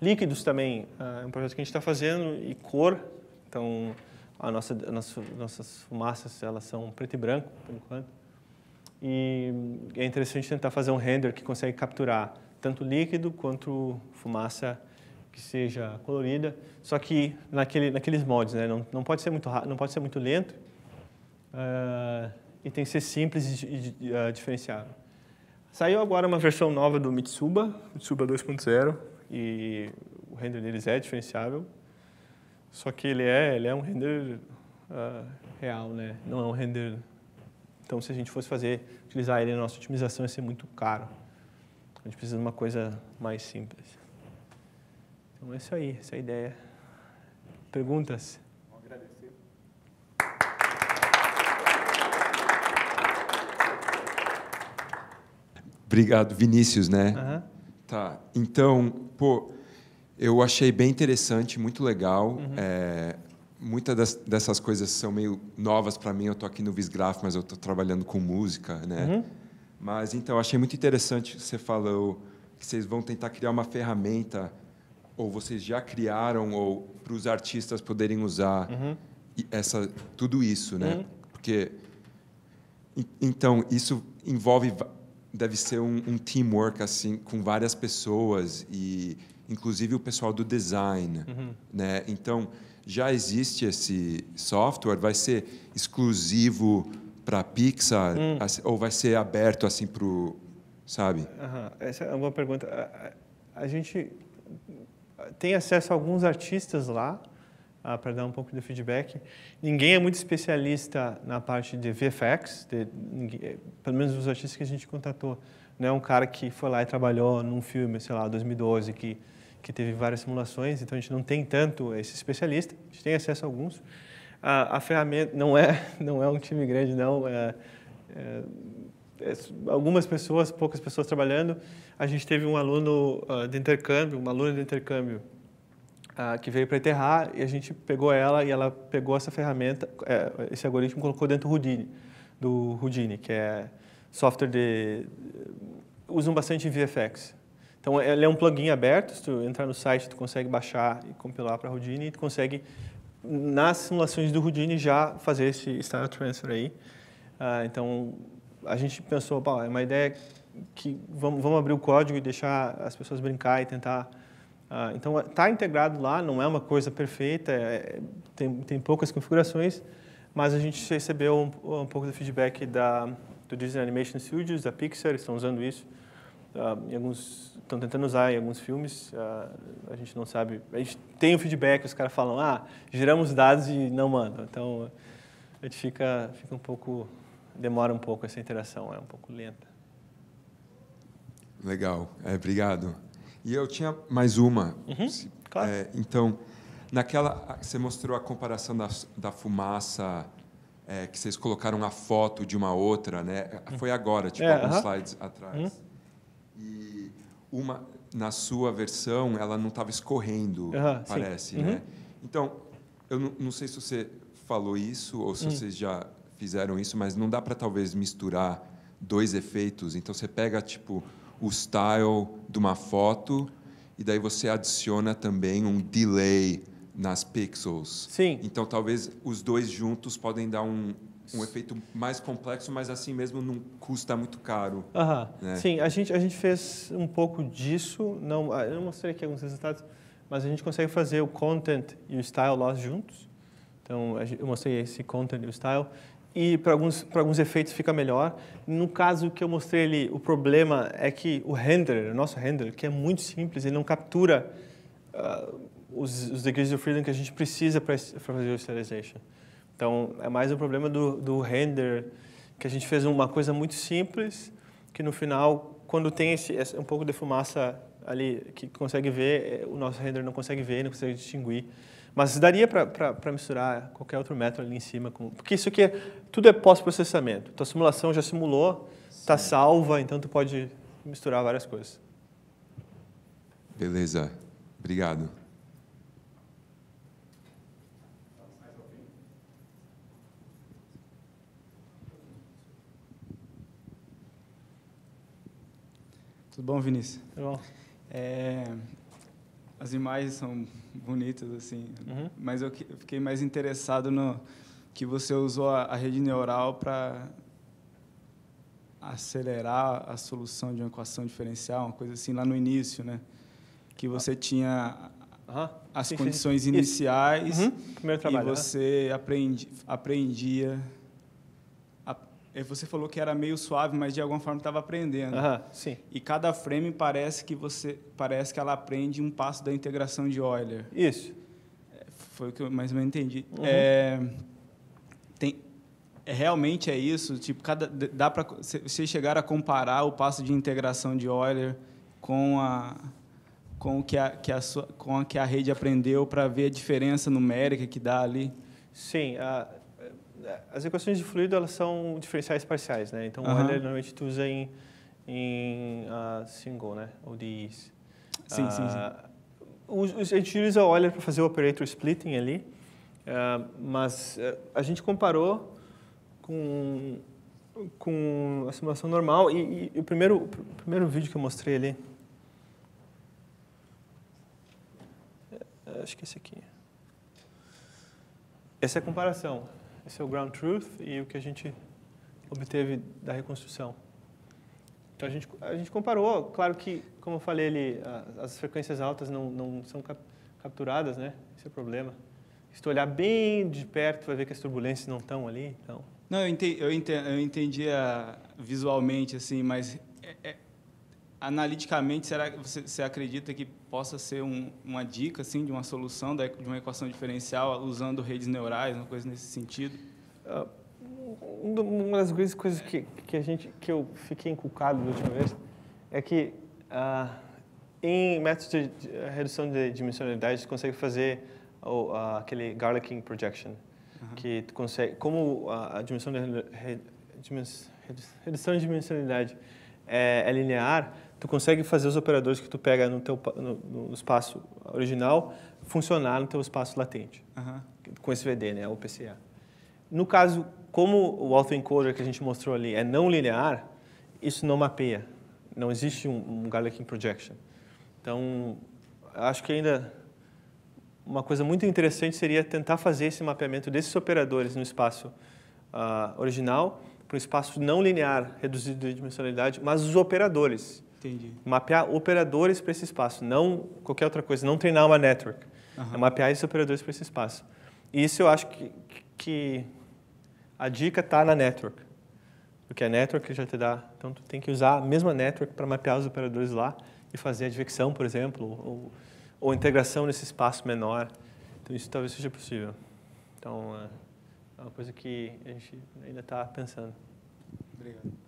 Líquidos também eh, é um projeto que a gente está fazendo, e cor, então a nossa, a nossa, nossas fumaças elas são preto e branco, por enquanto. E é interessante tentar fazer um render que consegue capturar tanto líquido quanto fumaça que seja colorida, só que naquele, naqueles mods, né? Não, não pode ser muito não pode ser muito lento uh, e tem que ser simples e, e uh, ah, diferenciado. Saiu agora uma versão nova do Mitsuba, Mitsuba 2.0 e o render deles é diferenciável, só que ele é ele é um render uh, real, né? Não é um render então, se a gente fosse fazer, utilizar ele na nossa otimização, ia ser muito caro. A gente precisa de uma coisa mais simples. Então, é isso aí, essa é a ideia. Perguntas? Vou agradecer. Obrigado, Vinícius, né? Uhum. Tá. Então, pô, eu achei bem interessante, muito legal. Uhum. É muitas dessas coisas são meio novas para mim. Eu estou aqui no Visgraf, mas eu estou trabalhando com música, né? Uhum. Mas então achei muito interessante você falou que vocês vão tentar criar uma ferramenta ou vocês já criaram ou para os artistas poderem usar uhum. essa tudo isso, né? Uhum. Porque então isso envolve deve ser um, um teamwork assim com várias pessoas e inclusive o pessoal do design, uhum. né? Então já existe esse software, vai ser exclusivo para Pixar hum. Assim, ou vai ser aberto assim para o, sabe? Uhum. Essa é uma boa pergunta. A, a, gente tem acesso a alguns artistas lá ah, para dar um pouco de feedback. Ninguém é muito especialista na parte de VFX, de, ninguém, eh, pelo menos os artistas que a gente contatou. Não é um cara que foi lá e trabalhou num filme, sei lá, 2012, que que teve várias simulações, então a gente não tem tanto esse especialista, a gente tem acesso a alguns. A, a ferramenta não é, não é um time grande, não. É, é, é, algumas pessoas, poucas pessoas trabalhando. A gente teve um aluno uh, de intercâmbio, uma aluna de intercâmbio, uh, que veio para enterrar e a gente pegou ela e ela pegou essa ferramenta, é, esse algoritmo colocou dentro do Houdini, do Houdini, que é software de... usam bastante em VFX então, ele é um plugin aberto, se tu entrar no site, tu consegue baixar e compilar para Houdini, e tu consegue, nas simulações do Houdini, já fazer esse style transfer aí. Ah, então, a gente pensou, é uma ideia que vamos, vamos, abrir o código e deixar as pessoas brincar e tentar... Ah, então, está integrado lá, não é uma coisa perfeita, é, tem, tem poucas configurações, mas a gente recebeu um, um pouco do feedback da, do Disney Animation Studios, da Pixar, estão usando isso uh, em alguns estão tentando usar em alguns filmes, a, ah, a gente não sabe. A gente tem o feedback, os caras falam, ah, geramos dados e não mandam. Então, a gente fica, fica um pouco, demora um pouco essa interação, é um pouco lenta. Legal, é, obrigado. E eu tinha mais uma. Uhum, Se, claro. É, então, naquela, você mostrou a comparação da, da fumaça é, que vocês colocaram a foto de uma outra, né? Foi agora, tipo, é, alguns uh -huh. slides atrás. Uhum. E uma na sua versão ela não estava escorrendo, parece, sim. Uhum. né? Uhum. Então, eu não, não, sei se você falou isso ou se uhum. vocês já fizeram isso, mas não dá para talvez misturar dois efeitos. Então você pega tipo o style de uma foto e daí você adiciona também um delay nas pixels. Sim. Então talvez os dois juntos podem dar um um efeito mais complexo, mas assim mesmo não custa muito caro. Né? Sim, a gente, a gente fez um pouco disso. Não, ah, eu não mostrei aqui alguns resultados, mas a gente consegue fazer o content e o style loss juntos. Então, eu mostrei esse content e o style. E para alguns, alguns efeitos fica melhor. No caso que eu mostrei ali, o problema é que o renderer, o nosso renderer, que é muito simples, ele não captura uh, os, os degrees of freedom que a gente precisa para fazer o serialization. Então, é mais um problema do, do render, que a gente fez uma coisa muito simples, que no final, quando tem esse, um pouco de fumaça ali que consegue ver, é, o nosso render não consegue ver, não consegue distinguir. Mas daria para misturar qualquer outro método ali em cima. Com, porque isso aqui é, tudo é pós-processamento. Tua simulação já simulou, está salva, então tu pode misturar várias coisas. Beleza. Obrigado. Tudo bom, Vinícius? Tudo bom. É, as imagens são bonitas, assim, uhum. mas eu fiquei mais interessado no que você usou a, a rede neural para acelerar a solução de uma equação diferencial, uma coisa assim, lá no início, né? Que você tinha uhum. as sim, condições sim. iniciais uhum. e você aprendi, aprendia é, você falou que era meio suave, mas de alguma forma estava aprendendo. sim. E cada frame parece que você parece que ela aprende um passo da integração de Euler. Isso. É, foi o que eu mais ou menos entendi. Uhum. É, tem, é, realmente é isso. Tipo, cada dá para você chegar a comparar o passo de integração de Euler com a com o que a, que a sua, com a que a rede aprendeu para ver a diferença numérica que dá ali. Sim. Uh é, as equações de fluido elas são diferenciais parciais, né? Então uh -huh. o Euler normalmente tu usa em, em uh, single, né? ODEs. Sim, uh, sim, sim. Ah, a gente utiliza o Euler para fazer o operator splitting ali, ah, mas eh, a gente comparou com com a simulação normal e, e o primeiro o primeiro vídeo que eu mostrei ali eh, acho que é esse aqui essa é a comparação esse é o ground truth e o que a gente obteve da reconstrução. Então a gente, a gente comparou, claro que, como eu falei, ele, as frequências altas não, não são cap, capturadas, né? Esse é o problema. Se tu olhar bem de perto, vai ver que as turbulências não estão ali, então... Não, eu entendi, eu entendi, eu entendi a, visualmente, assim, mas é, é analiticamente, será que você, você, acredita que possa ser um, uma dica assim, de uma solução de uma equação diferencial usando redes neurais, uma coisa nesse sentido? Ah, uma das grandes coisas que, que, a gente, que eu fiquei inculcado da última vez é que uh, em métodos de, eh, redução de dimensionalidade, você consegue fazer uh, aquele Garlicking projection, que tu consegue, como a dimensão de, redução de dimensionalidade é, é linear, tu consegue fazer os operadores que tu pega no teu no, no espaço original funcionar no teu espaço latente uhum. com esse VD, né, o PCA. No caso, como o autoencoder que a gente mostrou ali é não linear, isso não mapeia. Não existe um, um Garlicking projection. Então, acho que ainda uma coisa muito interessante seria tentar fazer esse mapeamento desses operadores no espaço uh, original para o espaço não linear reduzido de dimensionalidade, mas os operadores Entendi. Mapear operadores para esse espaço, não qualquer outra coisa, não treinar uma network. Uhum. É mapear esses operadores para esse espaço. E isso eu acho que, que a dica está na network. Porque a network já te dá. Então, tu tem que usar a mesma network para mapear os operadores lá e fazer a divecção, por exemplo, ou, ou integração nesse espaço menor. Então, isso talvez seja possível. Então, é, é uma coisa que a gente ainda está pensando. Obrigado.